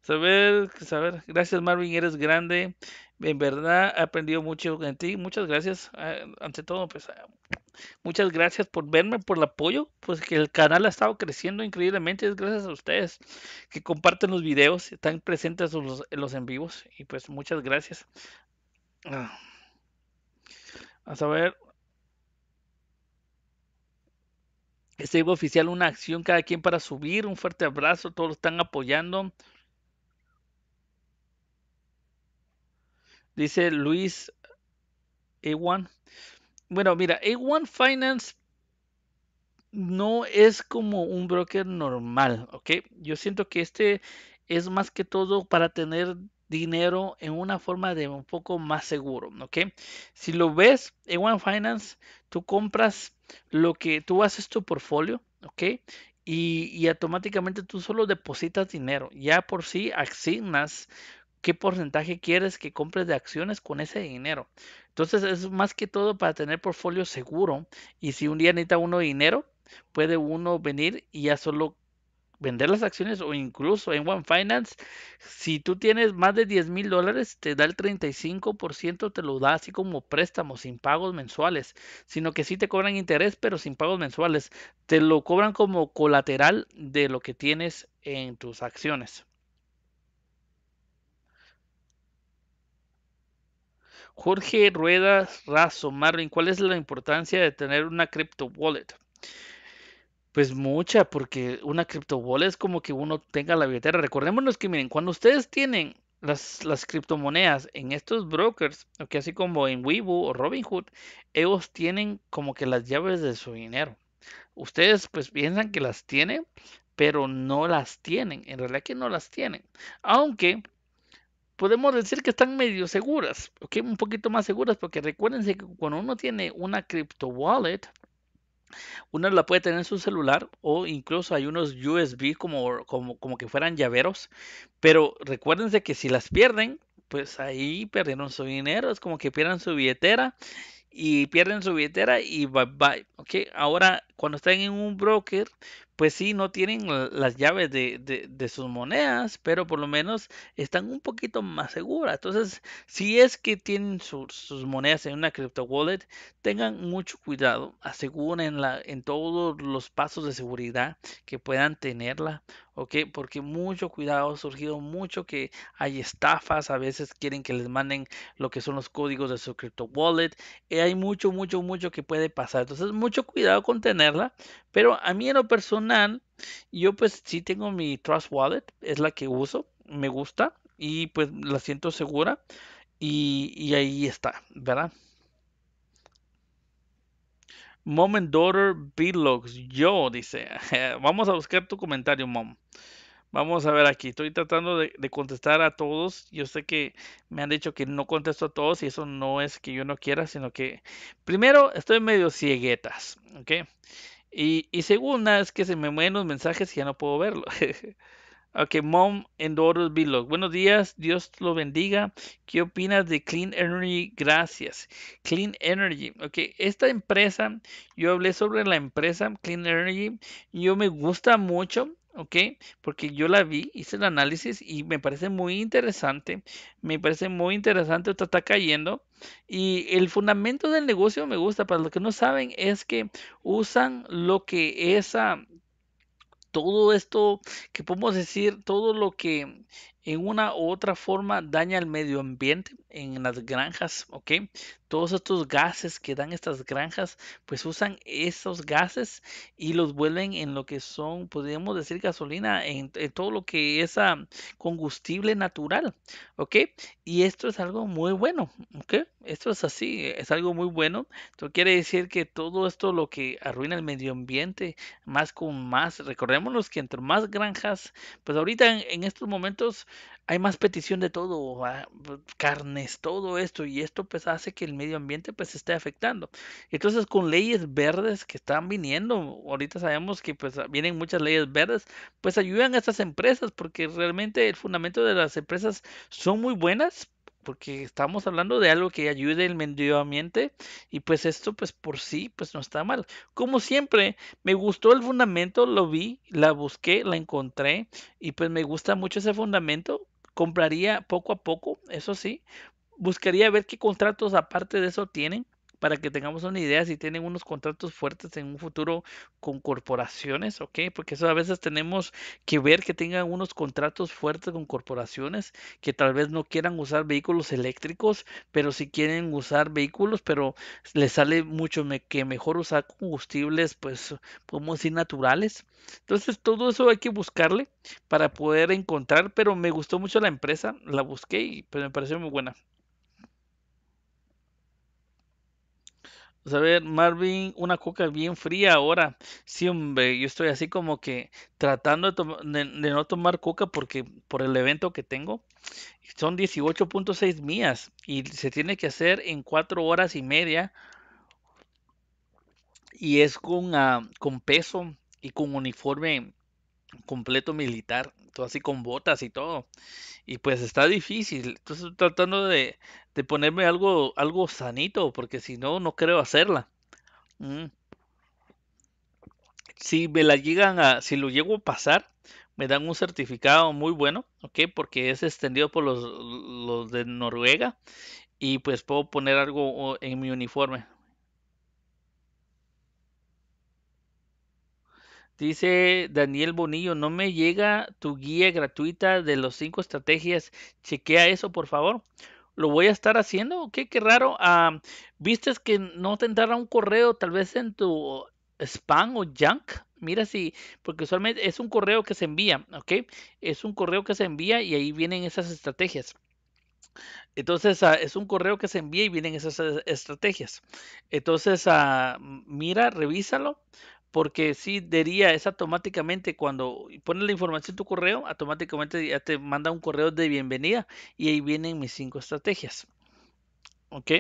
Speaker 1: Saber, saber. Gracias, Marvin, eres grande. En verdad, he aprendido mucho en ti. Muchas gracias. Eh, ante todo, pues Muchas gracias por verme, por el apoyo, pues que el canal ha estado creciendo increíblemente, es gracias a ustedes que comparten los videos, están presentes los, en vivos y pues muchas gracias. Vamos ah. a ver. Este oficial, una acción cada quien para subir, un fuerte abrazo, todos están apoyando. Dice Luis Ewan. Bueno, mira, A1 Finance no es como un broker normal, ¿ok? Yo siento que este es más que todo para tener dinero en una forma de un poco más seguro, ¿ok? Si lo ves, A1 Finance, tú compras lo que tú haces tu portfolio, ¿ok? Y, y, automáticamente tú solo depositas dinero. Ya por sí asignas qué porcentaje quieres que compres de acciones con ese dinero. Entonces es más que todo para tener portfolio seguro y si un día necesita uno dinero, puede uno venir y ya solo vender las acciones o incluso en One Finance, si tú tienes más de 10 mil dólares, te da el 35%, te lo da así como préstamo, sin pagos mensuales, sino que sí te cobran interés, pero sin pagos mensuales, te lo cobran como colateral de lo que tienes en tus acciones. Jorge Ruedas Razo, Marvin, ¿cuál es la importancia de tener una cripto wallet? Pues mucha, porque una cripto wallet es como que uno tenga la billetera. Recordémonos que miren, cuando ustedes tienen las, las, criptomonedas en estos brokers, que así como en Weibo o Robinhood, ellos tienen como que las llaves de su dinero. Ustedes pues piensan que las tienen, pero no las tienen. En realidad que no las tienen. Aunque podemos decir que están medio seguras, ¿ok? Un poquito más seguras porque recuérdense que cuando uno tiene una crypto wallet, uno la puede tener en su celular o incluso hay unos USB como, como, que fueran llaveros, pero recuérdense que si las pierden, pues ahí perdieron su dinero, es como que pierdan su billetera y pierden su billetera y bye bye, ¿ok? Ahora cuando están en un broker, pues sí, no tienen las llaves de, sus monedas, pero por lo menos están un poquito más seguras. Entonces, si es que tienen sus monedas en una crypto wallet, tengan mucho cuidado, aseguren en todos los pasos de seguridad que puedan tenerla, ¿ok? Porque mucho cuidado ha surgido, mucho que hay estafas, a veces quieren que les manden lo que son los códigos de su crypto wallet, y eh, hay mucho, mucho, mucho que puede pasar. Entonces, mucho cuidado con tener pero a mí en lo personal, yo pues sí tengo mi Trust Wallet, es la que uso, me gusta y pues la siento segura y, y ahí está, ¿verdad? Mom and Daughter Vlogs, yo, dice, vamos a buscar tu comentario, Mom. Vamos a ver aquí, estoy tratando de, contestar a todos. Yo sé que me han dicho que no contesto a todos y eso no es que yo no quiera, sino que primero estoy medio cieguetas, ¿ok? Y, segunda es que se me mueven los mensajes y ya no puedo verlo. ok, Mom and Daughters Vlog. Buenos días, Dios lo bendiga. ¿Qué opinas de Clean Energy? Gracias. Clean Energy. Ok, esta empresa, yo hablé sobre la empresa Clean Energy. Yo me gusta mucho ¿ok? Porque yo la vi, hice el análisis y me parece muy interesante, me parece muy interesante, otra está cayendo. Y el fundamento del negocio me gusta, para los que no saben, es que usan lo que esa, todo esto que podemos decir, todo lo que en una u otra forma daña al medio ambiente en las granjas, ¿ok? Todos estos gases que dan estas granjas, pues usan esos gases y los vuelven en lo que son, podríamos decir, gasolina, en, todo lo que es a combustible natural, ¿ok? Y esto es algo muy bueno, ¿ok? Esto es así, es algo muy bueno. Esto quiere decir que todo esto lo que arruina el medio ambiente, más con más, recordémonos que entre más granjas, pues ahorita en estos momentos, hay más petición de todo, carnes, todo esto, y esto pues hace que el medio ambiente pues se esté afectando. Entonces con leyes verdes que están viniendo, ahorita sabemos que pues ah, vienen muchas leyes verdes, pues ayudan a estas empresas porque realmente el fundamento de las empresas son muy buenas, porque estamos hablando de algo que ayude el medio ambiente y pues esto pues por sí pues no está mal. Como siempre, me gustó el fundamento, lo vi, la busqué, la encontré y pues me gusta mucho ese fundamento. Compraría poco a poco, eso sí. Buscaría ver qué contratos aparte de eso tienen para que tengamos una idea si tienen unos contratos fuertes en un futuro con corporaciones, ¿ok? Porque eso a veces tenemos que ver que tengan unos contratos fuertes con corporaciones que tal vez no quieran usar vehículos eléctricos, pero si quieren usar vehículos, pero les sale mucho que mejor usar combustibles, pues como decir naturales. Entonces todo eso hay que buscarle para poder encontrar, pero me gustó mucho la empresa, la busqué y pues, me pareció muy buena. a ver, Marvin, una coca bien fría ahora. Sí, hombre, yo estoy así como que tratando de, no tomar coca porque por el evento que tengo. Son 18.6 millas y se tiene que hacer en 4 horas y media y es con, ah, con peso y con uniforme completo militar, todo así con botas y todo. Y pues está difícil. Entonces estoy tratando de, ponerme algo, algo sanito, porque si no, no creo hacerla. Mm. Si me la llegan a, si lo llego a pasar, me dan un certificado muy bueno, ¿ok? Porque es extendido por los, los de Noruega y pues puedo poner algo en mi uniforme. Dice Daniel Bonillo, no me llega tu guía gratuita de los cinco estrategias. Chequea eso, por favor. Lo voy a estar haciendo. Qué, qué raro. Vistes ah, Viste que no te entrará un correo, tal vez en tu spam o junk. Mira si, porque usualmente es un correo que se envía, ¿ok? Es un correo que se envía y ahí vienen esas estrategias. Entonces, ah, es un correo que se envía y vienen esas eh, estrategias. Entonces, uh, mira, revísalo porque sí diría, es automáticamente cuando pones la información en tu correo, automáticamente ya te manda un correo de bienvenida y ahí vienen mis cinco estrategias. ¿Ok?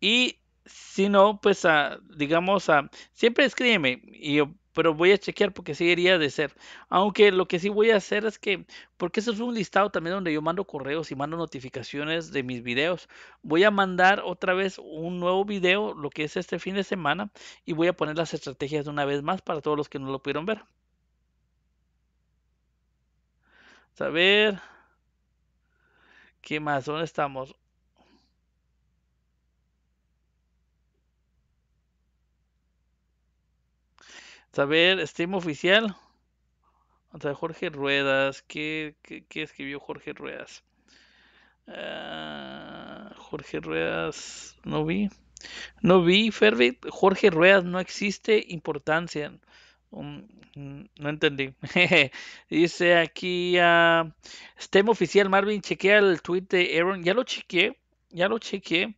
Speaker 1: Y si no, pues ah, digamos, ah, siempre escríbeme y yo pero voy a chequear porque sí iría de ser. Aunque lo que sí voy a hacer es que, porque eso es un listado también donde yo mando correos y mando notificaciones de mis videos, voy a mandar otra vez un nuevo video, lo que es este fin de semana, y voy a poner las estrategias de una vez más para todos los que no lo pudieron ver. A ver, ¿qué más? ¿Dónde estamos? A ver, Steam oficial. Jorge Ruedas. ¿Qué, escribió Jorge Ruedas? Ah, Jorge Ruedas, no vi. No vi, Ferbit. Jorge Ruedas no existe importancia. Mm, no entendí. Dice aquí a ah, oficial Marvin, chequé el tweet de Aaron. Ya lo chequeé, ya lo chequeé.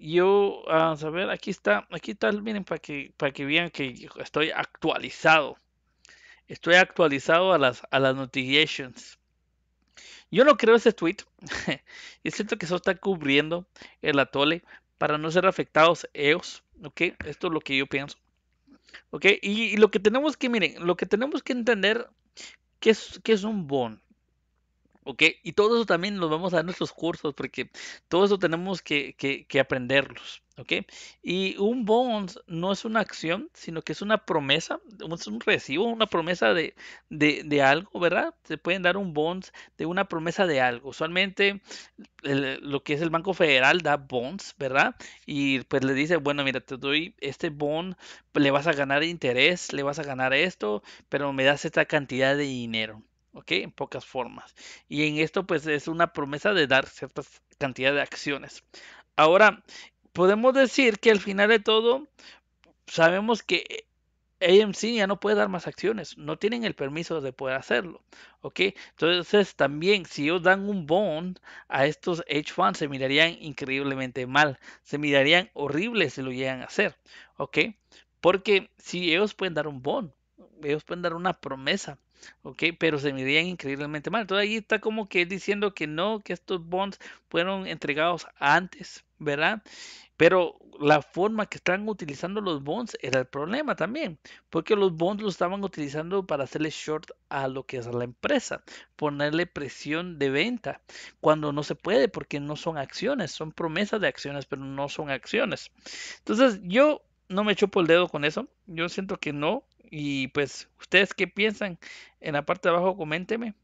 Speaker 1: Yo, a saber, aquí está, aquí está, miren, para que, para que vean que estoy actualizado. Estoy actualizado a las, a las notifications. Yo no creo ese tweet. es cierto que eso está cubriendo el atole para no ser afectados ellos. ¿Ok? Esto es lo que yo pienso. ¿Ok? Y, lo que tenemos que, miren, lo que tenemos que entender, que es, que es un bono ¿Ok? Y todo eso también lo vamos a dar en nuestros cursos, porque todo eso tenemos que, aprenderlos. ¿Ok? Y un bonds no es una acción, sino que es una promesa, es un recibo, una promesa de, algo, ¿verdad? Se pueden dar un bonds de una promesa de algo. Usualmente lo que es el Banco Federal da bonds, ¿verdad? Y pues le dice, bueno, mira, te doy este bond, le vas a ganar interés, le vas a ganar esto, pero me das esta cantidad de dinero. ¿ok? En pocas formas. Y en esto pues es una promesa de dar ciertas cantidad de acciones. Ahora, podemos decir que al final de todo, sabemos que AMC ya no puede dar más acciones, no tienen el permiso de poder hacerlo, ¿ok? Entonces también si ellos dan un bond a estos H1 se mirarían increíblemente mal, se mirarían horribles si lo llegan a hacer, ¿ok? Porque si ellos pueden dar un bond, ellos pueden dar una promesa ¿ok? Pero se mirían increíblemente mal. Entonces ahí está como que diciendo que no, que estos bonds fueron entregados antes, ¿verdad? Pero la forma que están utilizando los bonds era el problema también, porque los bonds los estaban utilizando para hacerle short a lo que es la empresa, ponerle presión de venta, cuando no se puede, porque no son acciones, son promesas de acciones, pero no son acciones. Entonces yo no me chupo el dedo con eso. Yo siento que no. Y pues, ¿ustedes qué piensan? En la parte de abajo, coménteme.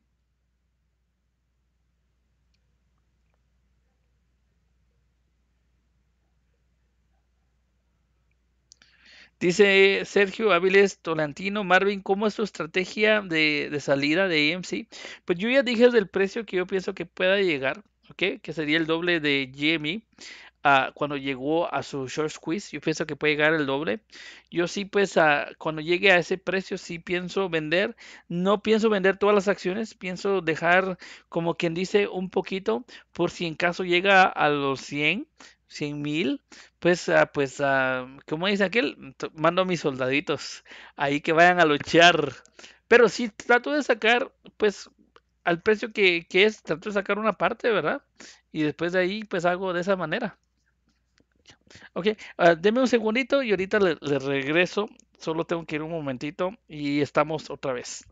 Speaker 1: Dice Sergio Áviles Tolantino, Marvin, ¿cómo es tu estrategia de, salida de EMC? Pues yo ya dije del precio que yo pienso que pueda llegar, ¿ok? Que sería el doble de GMI cuando llegó a su short squeeze. Yo pienso que puede llegar el doble. Yo sí, pues cuando llegue a ese precio, sí pienso vender. No pienso vender todas las acciones. Pienso dejar, como quien dice, un poquito por si en caso llega a los 100. 100 mil, pues, ah, pues, ah, como dice aquel, mando a mis soldaditos ahí que vayan a luchar. Pero sí trato de sacar, pues, al precio que, que es, trato de sacar una parte, ¿verdad? Y después de ahí, pues hago de esa manera. Ok, ah, deme un segundito y ahorita le regreso. Solo tengo que ir un momentito y estamos otra vez.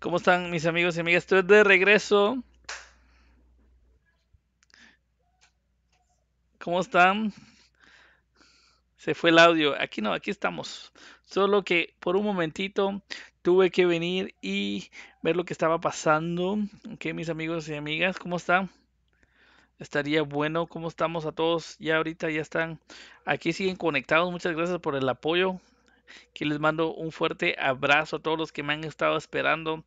Speaker 1: ¿Cómo están mis amigos y amigas? Estoy de regreso. ¿Cómo están? Se fue el audio. Aquí no, aquí estamos. Solo que por un momentito tuve que venir y ver lo que estaba pasando. ¿Qué mis amigos y amigas, ¿cómo están? Estaría bueno, ¿cómo estamos a todos? Ya ahorita ya están aquí, siguen conectados. Muchas gracias por el apoyo que les mando un fuerte abrazo a todos los que me han estado esperando.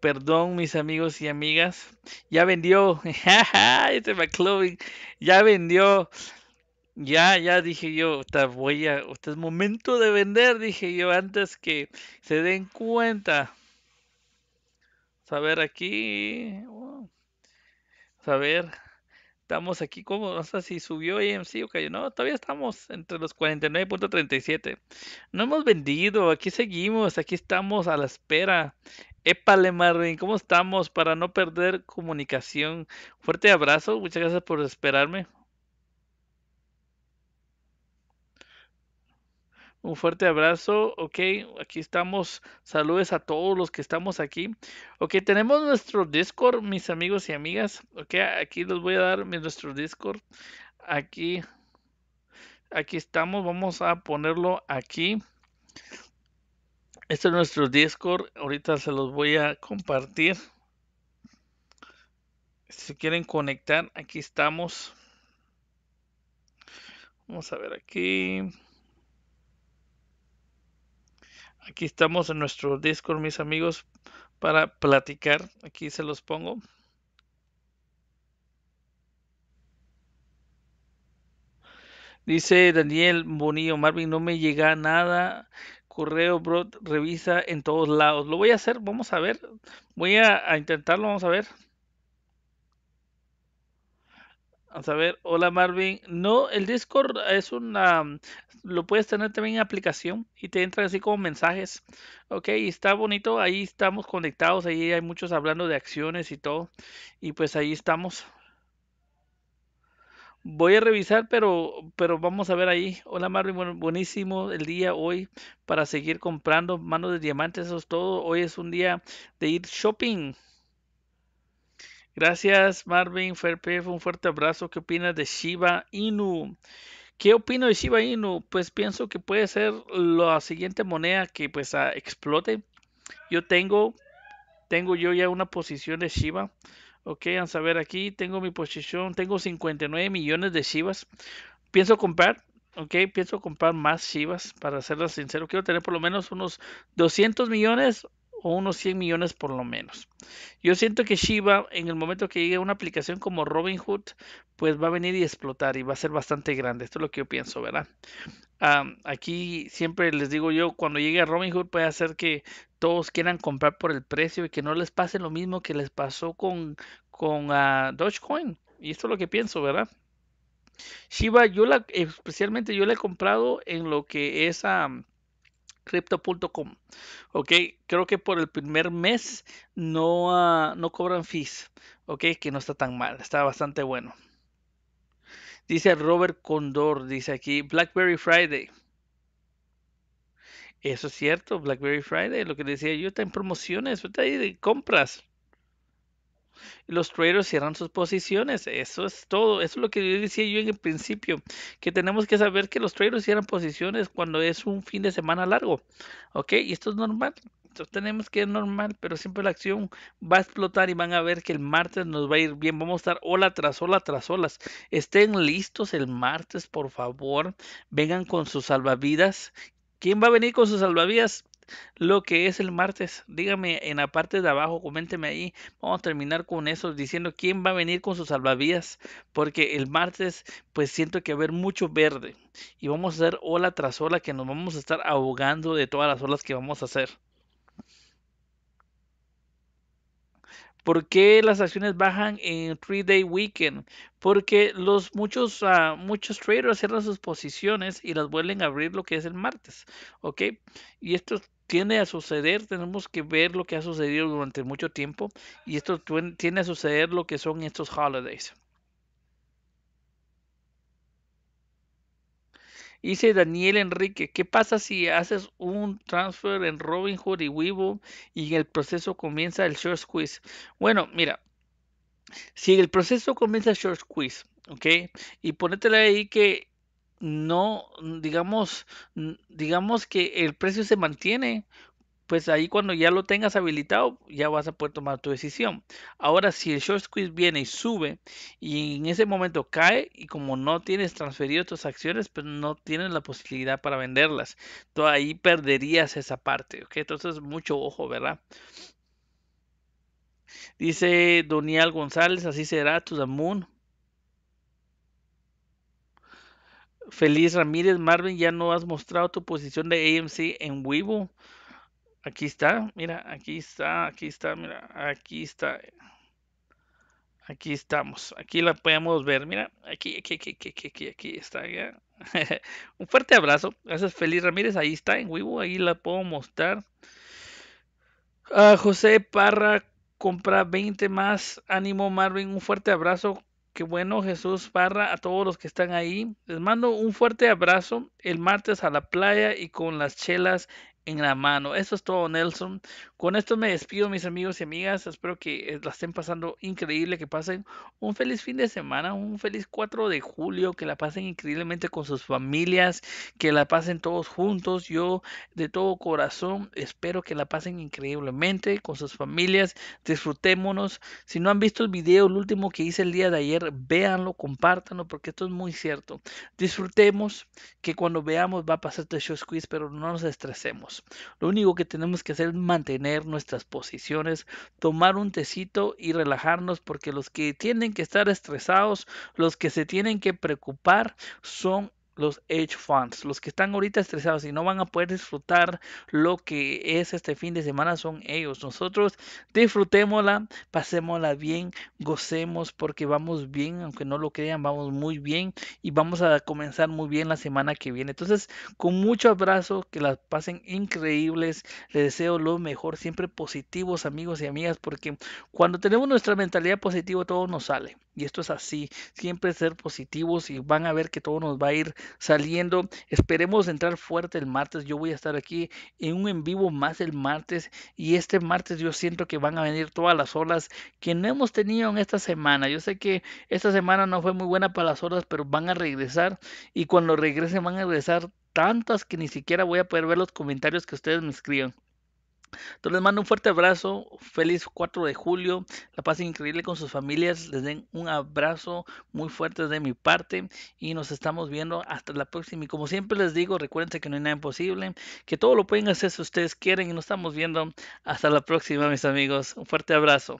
Speaker 1: Perdón, mis amigos y amigas. Ya vendió. este McLovin. Ya vendió. Ya, ya dije yo, voy a, este es momento de vender, dije yo, antes que se den cuenta. A ver aquí. Vamos oh, a ver. Estamos aquí como, no sé si subió AMC o cayó. No, todavía estamos entre los 49.37. No hemos vendido, aquí seguimos, aquí estamos a la espera. Épale, Marvin, ¿cómo estamos? Para no perder comunicación. Fuerte abrazo, muchas gracias por esperarme. Un fuerte abrazo, ok, aquí estamos, saludos a todos los que estamos aquí. Ok, tenemos nuestro Discord, mis amigos y amigas, ok, aquí les voy a dar nuestro Discord, aquí, aquí estamos, vamos a ponerlo aquí. Este es nuestro Discord, ahorita se los voy a compartir. Si quieren conectar, aquí estamos. Vamos a ver aquí. Aquí estamos en nuestro Discord, mis amigos, para platicar. Aquí se los pongo. Dice Daniel Bonillo, Marvin, no me llega nada. Correo, bro, revisa en todos lados. Lo voy a hacer, vamos a ver. Voy a, a intentarlo, vamos a ver a ver, hola Marvin. No, el Discord es una, mm, lo puedes tener también en aplicación y te entran así como mensajes. Ok, está bonito, ahí estamos conectados, ahí hay muchos hablando de acciones y todo. Y pues ahí estamos. Voy a revisar, pero, pero vamos a ver ahí. Hola Marvin, buenísimo el día hoy para seguir comprando manos de diamantes, eso es todo. Hoy es un día de ir shopping. Gracias, Marvin Ferpe. Un fuerte abrazo. ¿Qué opinas de Shiba Inu? ¿Qué opino de Shiba Inu? Pues pienso que puede ser la siguiente moneda que pues ah, explote. Yo tengo, tengo yo ya una posición de Shiba. Ok, a saber aquí, tengo mi posición, tengo 59 millones de Shivas. Pienso comprar, ok, pienso comprar más Shivas, para serlo sincero. Quiero tener por lo menos unos 200 millones o unos 100 millones por lo menos. Yo siento que Shiba, en el momento que llegue una aplicación como Robinhood, pues va a venir y explotar y va a ser bastante grande. Esto es lo que yo pienso, ¿verdad? aquí siempre les digo yo, cuando llegue a Robinhood puede hacer que todos quieran comprar por el precio y que no les pase lo mismo que les pasó con, con ah, Dogecoin. Y esto es lo que pienso, ¿verdad? Shiba, yo la, especialmente yo la he comprado en lo que es... a crypto.com. Ok, creo que por el primer mes no, ah, no cobran fees. Ok, que no está tan mal, está bastante bueno. Dice Robert Condor, dice aquí Blackberry Friday. Eso es cierto, Blackberry Friday, lo que decía yo, está en promociones, está ahí de compras los traders cierran sus posiciones. Eso es todo. Eso es lo que yo decía yo en el principio, que tenemos que saber que los traders cierran posiciones cuando es un fin de semana largo. ¿Ok? Y esto es normal. esto tenemos que es normal, pero siempre la acción va a explotar y van a ver que el martes nos va a ir bien. Vamos a estar ola tras ola tras olas. Estén listos el martes, por favor. Vengan con sus salvavidas. ¿Quién va a venir con sus salvavidas? lo que es el martes. Dígame en la parte de abajo, coménteme ahí. Vamos a terminar con eso diciendo quién va a venir con sus salvavidas, porque el martes pues siento que va a haber mucho verde y vamos a hacer ola tras ola que nos vamos a estar ahogando de todas las olas que vamos a hacer. ¿Por qué las acciones bajan en three day weekend? Porque los muchos, ah, muchos traders cierran sus posiciones y las vuelven a abrir lo que es el martes. ¿Ok? Y esto tiene a suceder, tenemos que ver lo que ha sucedido durante mucho tiempo y esto tiene a suceder lo que son estos holidays. Dice Daniel Enrique, ¿qué pasa si haces un transfer en hood y Weibo y el proceso comienza el short squeeze? Bueno, mira, si el proceso comienza short quiz ¿ok? Y ponétela ahí que no, digamos, digamos que el precio se mantiene pues ahí cuando ya lo tengas habilitado, ya vas a poder tomar tu decisión. Ahora, si el short squeeze viene y sube y en ese momento cae y como no tienes transferido tus acciones, pues no tienes la posibilidad para venderlas. tú ahí perderías esa parte, ¿ok? Entonces mucho ojo, ¿verdad? Dice Donial González, así será, to the moon. Feliz Ramírez, Marvin, ya no has mostrado tu posición de AMC en Weibo. Aquí está, mira, aquí está, aquí está, mira, aquí está. Aquí estamos, aquí la podemos ver, mira, aquí, aquí, aquí, aquí, aquí, aquí está. Ya. Un fuerte abrazo, gracias Feliz Ramírez, ahí está en Weibo, ahí la puedo mostrar. Ah, José Parra compra 20 más, ánimo Marvin, un fuerte abrazo, Qué bueno, Jesús Barra, a todos los que están ahí. Les mando un fuerte abrazo el martes a la playa y con las chelas en la mano. Eso es todo, Nelson. Con esto me despido, mis amigos y amigas. Espero que eh, la estén pasando increíble, que pasen un feliz fin de semana, un feliz 4 de julio, que la pasen increíblemente con sus familias, que la pasen todos juntos. Yo de todo corazón espero que la pasen increíblemente con sus familias. Disfrutémonos. Si no han visto el video, el último que hice el día de ayer, véanlo, compártanlo, porque esto es muy cierto. Disfrutemos que cuando veamos va a pasar The show squeeze, pero no nos estresemos. Lo único que tenemos que hacer es mantener nuestras posiciones, tomar un tecito y relajarnos porque los que tienen que estar estresados, los que se tienen que preocupar son los hedge funds. Los que están ahorita estresados y no van a poder disfrutar lo que es este fin de semana son ellos. Nosotros disfrutémosla, pasémosla bien, gocemos porque vamos bien, aunque no lo crean, vamos muy bien y vamos a comenzar muy bien la semana que viene. Entonces, con mucho abrazo, que las pasen increíbles. Les deseo lo mejor, siempre positivos amigos y amigas, porque cuando tenemos nuestra mentalidad positiva todo nos sale. Y esto es así, siempre ser positivos y van a ver que todo nos va a ir saliendo. Esperemos entrar fuerte el martes. Yo voy a estar aquí en un en vivo más el martes y este martes yo siento que van a venir todas las olas que no hemos tenido en esta semana. Yo sé que esta semana no fue muy buena para las olas, pero van a regresar y cuando regresen van a regresar tantas que ni siquiera voy a poder ver los comentarios que ustedes me escriban. Entonces les mando un fuerte abrazo, feliz 4 de julio, la paz increíble con sus familias, les den un abrazo muy fuerte de mi parte y nos estamos viendo hasta la próxima. Y como siempre les digo, recuerden que no hay nada imposible, que todo lo pueden hacer si ustedes quieren y nos estamos viendo hasta la próxima mis amigos. Un fuerte abrazo.